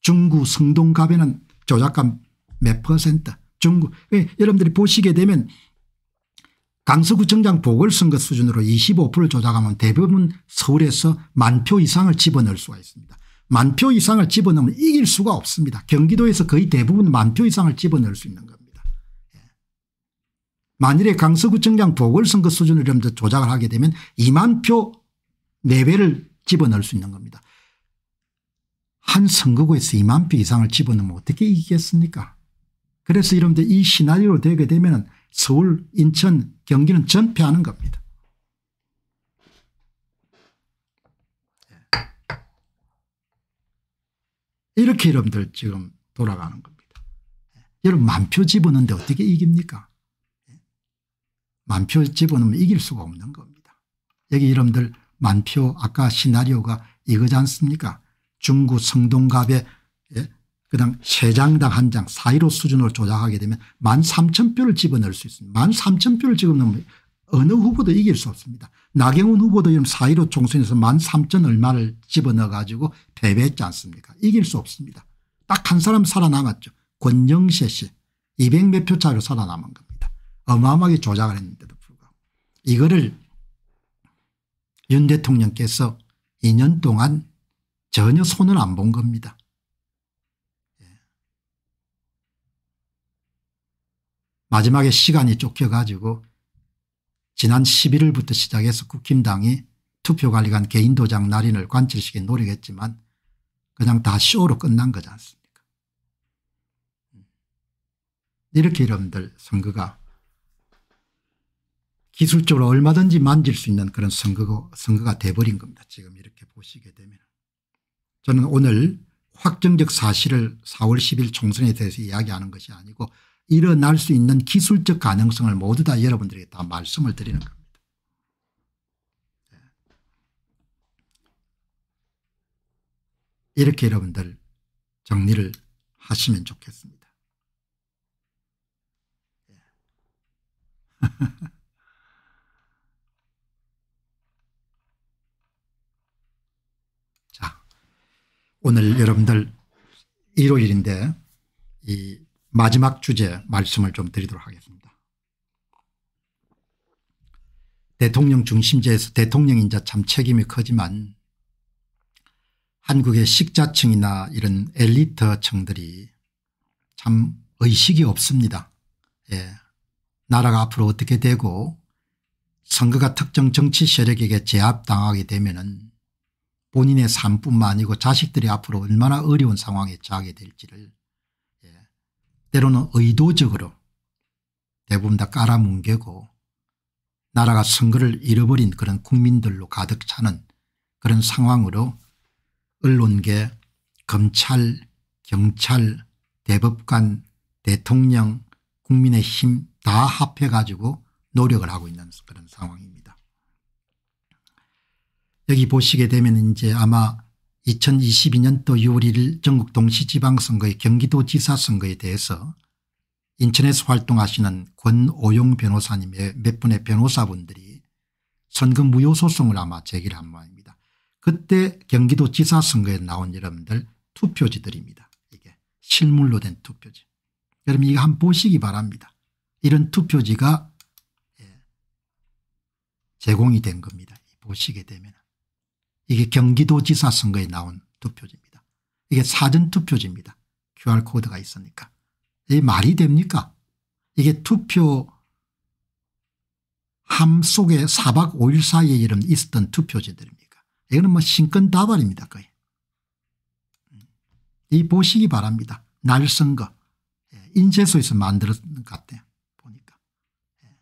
중구 성동갑에는 조작감 몇 퍼센트 중구 예, 여러분들이 보시게 되면 강서구청장 보궐선거 수준으로 25% 조작하면 대부분 서울에서 만 표 이상을 집어넣을 수가 있습니다. 만 표 이상을 집어넣으면 이길 수가 없습니다. 경기도에서 거의 대부분 만 표 이상을 집어넣을 수 있는 겁니다. 예. 만일에 강서구청장 보궐선거 수준으로 조작을 하게 되면 2만 표 내외를 집어넣을 수 있는 겁니다. 한 선거구에서 2만 표 이상을 집어넣으면 어떻게 이기겠습니까? 그래서 여러분들 이 시나리오로 되게 되면 서울, 인천, 경기는 전패하는 겁니다. 이렇게 여러분들 지금 돌아가는 겁니다. 여러분 만 표 집어넣는데 어떻게 이깁니까? 만 표 집어넣으면 이길 수가 없는 겁니다. 여기 여러분들 만표 아까 시나리오가 이거지 않습니까 중구 성동갑에 예? 그당 세장당 한장 사이로 수준을 조작하게 되면 만 삼천 표를 집어넣을 수 있습니다. 만 삼천 표를 집어넣으면 어느 후보도 이길 수 없습니다. 나경원 후보도 지금 사이로 총선에서 만 삼천 얼마를 집어넣어 가지고 패배했지 않습니까 이길 수 없습니다. 딱 한 사람 살아남았죠. 권영세 씨 200몇 표 차로 살아남은 겁니다. 어마어마하게 조작을 했는데도 불구하고 이거를 윤 대통령께서 2년 동안 전혀 손을 안 본 겁니다. 예. 마지막에 시간이 쫓겨가지고 지난 11일부터 시작해서 국힘당이 투표관리관 개인도장 날인을 관철시키 노력했지만 그냥 다 쇼로 끝난 거지 않습니까 음. 이렇게 여러분들 선거가 기술적으로 얼마든지 만질 수 있는 그런 선거가, 선거가 돼버린 겁니다. 지금 이렇게 보시게 되면. 저는 오늘 확정적 사실을 4월 10일 총선에 대해서 이야기하는 것이 아니고 일어날 수 있는 기술적 가능성을 모두 다 여러분들에게 다 말씀을 드리는 겁니다. 예. 이렇게 여러분들 정리를 하시면 좋겠습니다. 예. 오늘 여러분들 일요일인데 이 마지막 주제 말씀을 좀 드리도록 하겠습니다. 대통령 중심제에서 대통령인자 참 책임이 크지만 한국의 식자층이나 이런 엘리트층들이 참 의식이 없습니다. 예. 나라가 앞으로 어떻게 되고 선거가 특정 정치 세력에게 제압당하게 되면은 본인의 삶뿐만 아니고 자식들이 앞으로 얼마나 어려운 상황에 처하게 될지를 예. 때로는 의도적으로 대부분 다 깔아뭉개고 나라가 선거를 잃어버린 그런 국민들로 가득 차는 그런 상황으로 언론계 검찰 경찰 대법관 대통령 국민의힘 다 합해가지고 노력을 하고 있는 그런 상황입니다. 여기 보시게 되면 이제 아마 2022년도 6월 1일 전국 동시지방선거의 경기도지사 선거에 대해서 인천에서 활동하시는 권오용 변호사님의 몇 분의 변호사분들이 선거 무효 소송을 아마 제기를 한 모양입니다. 그때 경기도지사 선거에 나온 여러분들 투표지들입니다. 이게 실물로 된 투표지. 여러분 이거 한번 보시기 바랍니다. 이런 투표지가 예, 제공이 된 겁니다. 보시게 되면. 이게 경기도지사 선거에 나온 투표지입니다. 이게 사전투표지입니다. QR코드가 있으니까. 이 말이 됩니까? 이게 투표 함 속에 4박 5일 사이에 이런 있었던 투표지들입니까? 이거는 뭐 신권다발입니다. 거의. 이 보시기 바랍니다. 날 선거. 예, 인쇄소에서 만들었는 것 같아요. 보니까. 예.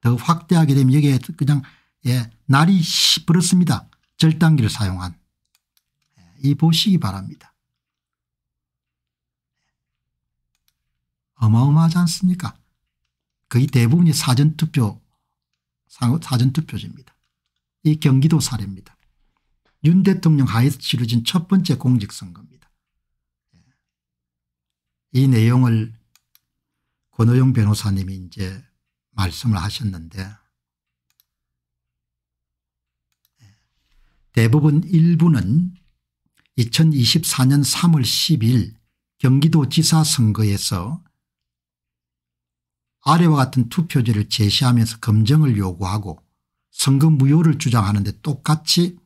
더 확대하게 되면 여기에 그냥 예, 날이 시부럽습니다. 절단기를 사용한 예, 이 보시기 바랍니다. 어마어마하지 않습니까? 거의 대부분이 사전투표 사전투표지입니다. 이 경기도 사례입니다. 윤 대통령 하에서 치러진 첫 번째 공직선거입니다. 예. 이 내용을 권호영 변호사님이 이제 말씀을 하셨는데 대법원 일부는 2024년 3월 10일 경기도지사 선거에서 아래와 같은 투표지를 제시하면서 검증을 요구하고 선거 무효를 주장하는데 똑같이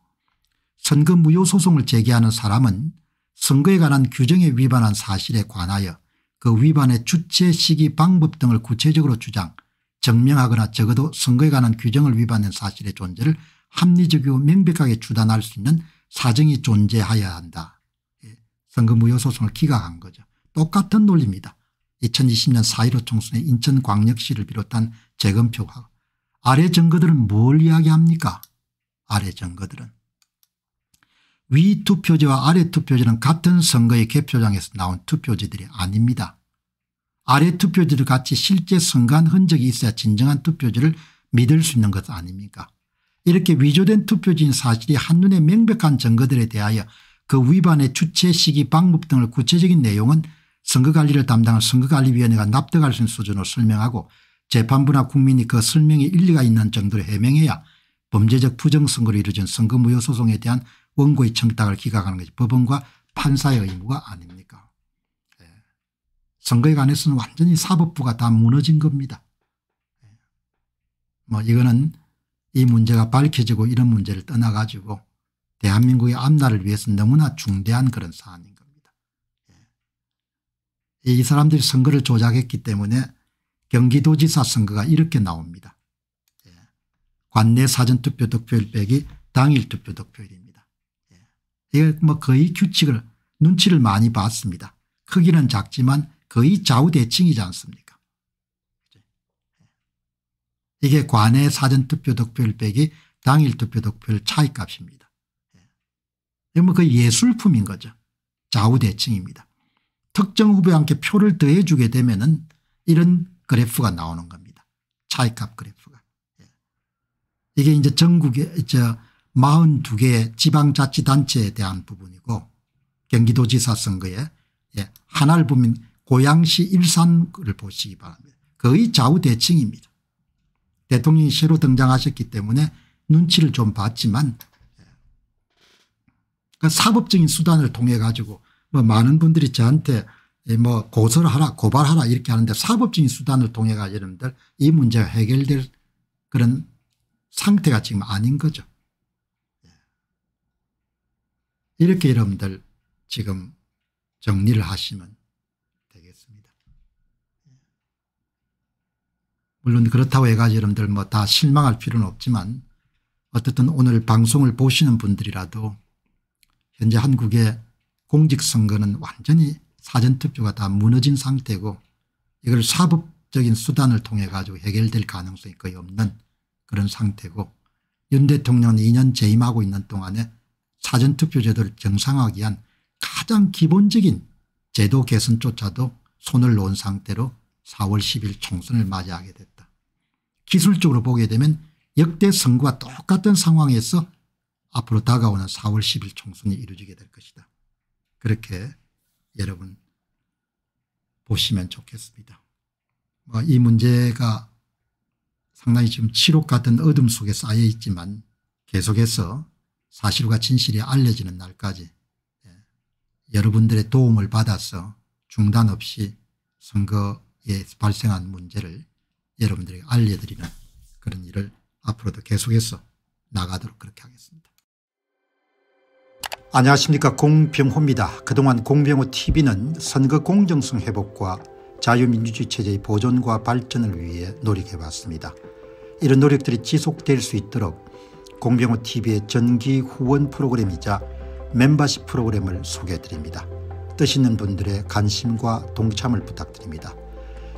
선거 무효 소송을 제기하는 사람은 선거에 관한 규정에 위반한 사실에 관하여 그 위반의 주체 시기 방법 등을 구체적으로 주장 증명하거나 적어도 선거에 관한 규정을 위반한 사실의 존재를 합리적이고 명백하게 주단할 수 있는 사정이 존재하여야 한다. 예, 선거무효 소송을 기각한 거죠. 똑같은 논리입니다. 2020년 4.15 총선의 인천광역시를 비롯한 재검표가 아래 증거들은 뭘 이야기합니까 아래 증거들은 위 투표지와 아래 투표지는 같은 선거의 개표장에서 나온 투표지들이 아닙니다. 아래 투표지를 같이 실제 선거한 흔적이 있어야 진정한 투표지를 믿을 수 있는 것 아닙니까 이렇게 위조된 투표지인 사실이 한눈에 명백한 증거들에 대하여 그 위반의 주체 시기 방법 등을 구체적인 내용은 선거관리를 담당한 선거관리위원회가 납득할 수 있는 수준으로 설명하고 재판부나 국민이 그 설명에 일리가 있는 정도로 해명해야 범죄적 부정선거로 이루어진 선거무효 소송에 대한 원고의 청탁을 기각하는 것이 법원과 판사의 의무가 아닙니까 예. 선거에 관해서는 완전히 사법부가 다 무너진 겁니다. 예. 뭐 이거는 이 문제가 밝혀지고 이런 문제를 떠나가지고 대한민국의 앞날을 위해서 너무나 중대한 그런 사안인 겁니다. 예. 이 사람들이 선거를 조작했기 때문에 경기도지사 선거가 이렇게 나옵니다. 예. 관내 사전투표 득표율 빼기 당일 투표 득표율입니다. 예. 이게 뭐 거의 규칙을 눈치를 많이 봤습니다. 크기는 작지만 거의 좌우대칭이지 않습니까 이게 관내 사전투표 득표율 빼기 당일 투표 득표율 차이값입니다. 예. 이건 그 예술품인 거죠. 좌우대칭입니다. 특정 후보한테 표를 더해주게 되면 은 이런 그래프가 나오는 겁니다. 차이값 그래프가. 예. 이게 이제 전국에 저 42개의 지방자치단체에 대한 부분이고 경기도지사 선거에 하나를 예, 보면 고양시 일산을 보시기 바랍니다. 거의 좌우대칭입니다. 대통령이 새로 등장하셨기 때문에 눈치를 좀 봤지만 그러니까 사법적인 수단을 통해 가지고 뭐 많은 분들이 저한테 뭐 고소를 하라 고발하라 이렇게 하는데 사법적인 수단을 통해 가지고 여러분들 이 문제가 해결될 그런 상태가 지금 아닌 거죠. 이렇게 여러분들 지금 정리를 하시면 물론 그렇다고 해가지고 여러분들 뭐 다 실망할 필요는 없지만 어쨌든 오늘 방송을 보시는 분들이라도 현재 한국의 공직선거는 완전히 사전투표가 다 무너진 상태고 이걸 사법적인 수단을 통해 가지고 해결될 가능성이 거의 없는 그런 상태고 윤 대통령은 2년 재임하고 있는 동안에 사전투표제도를 정상화하기 위한 가장 기본적인 제도 개선조차도 손을 놓은 상태로 4월 10일 총선을 맞이하게 됐다. 기술적으로 보게 되면 역대 선거와 똑같은 상황에서 앞으로 다가오는 4월 10일 총선이 이루어지게 될 것이다. 그렇게 여러분 보시면 좋겠습니다. 뭐 이 문제가 상당히 지금 치욕 같은 어둠 속에 쌓여 있지만 계속해서 사실과 진실이 알려지는 날까지 예, 여러분들의 도움을 받아서 중단 없이 선거 예, 발생한 문제를 여러분들에게 알려드리는 그런 일을 앞으로도 계속해서 나가도록 그렇게 하겠습니다. 안녕하십니까 공병호입니다. 그동안 공병호TV는 선거 공정성 회복과 자유민주주의 체제의 보존과 발전을 위해 노력해왔습니다. 이런 노력들이 지속될 수 있도록 공병호TV의 전기 후원 프로그램이자 멤버십 프로그램을 소개해드립니다. 뜻 있는 분들의 관심과 동참을 부탁드립니다.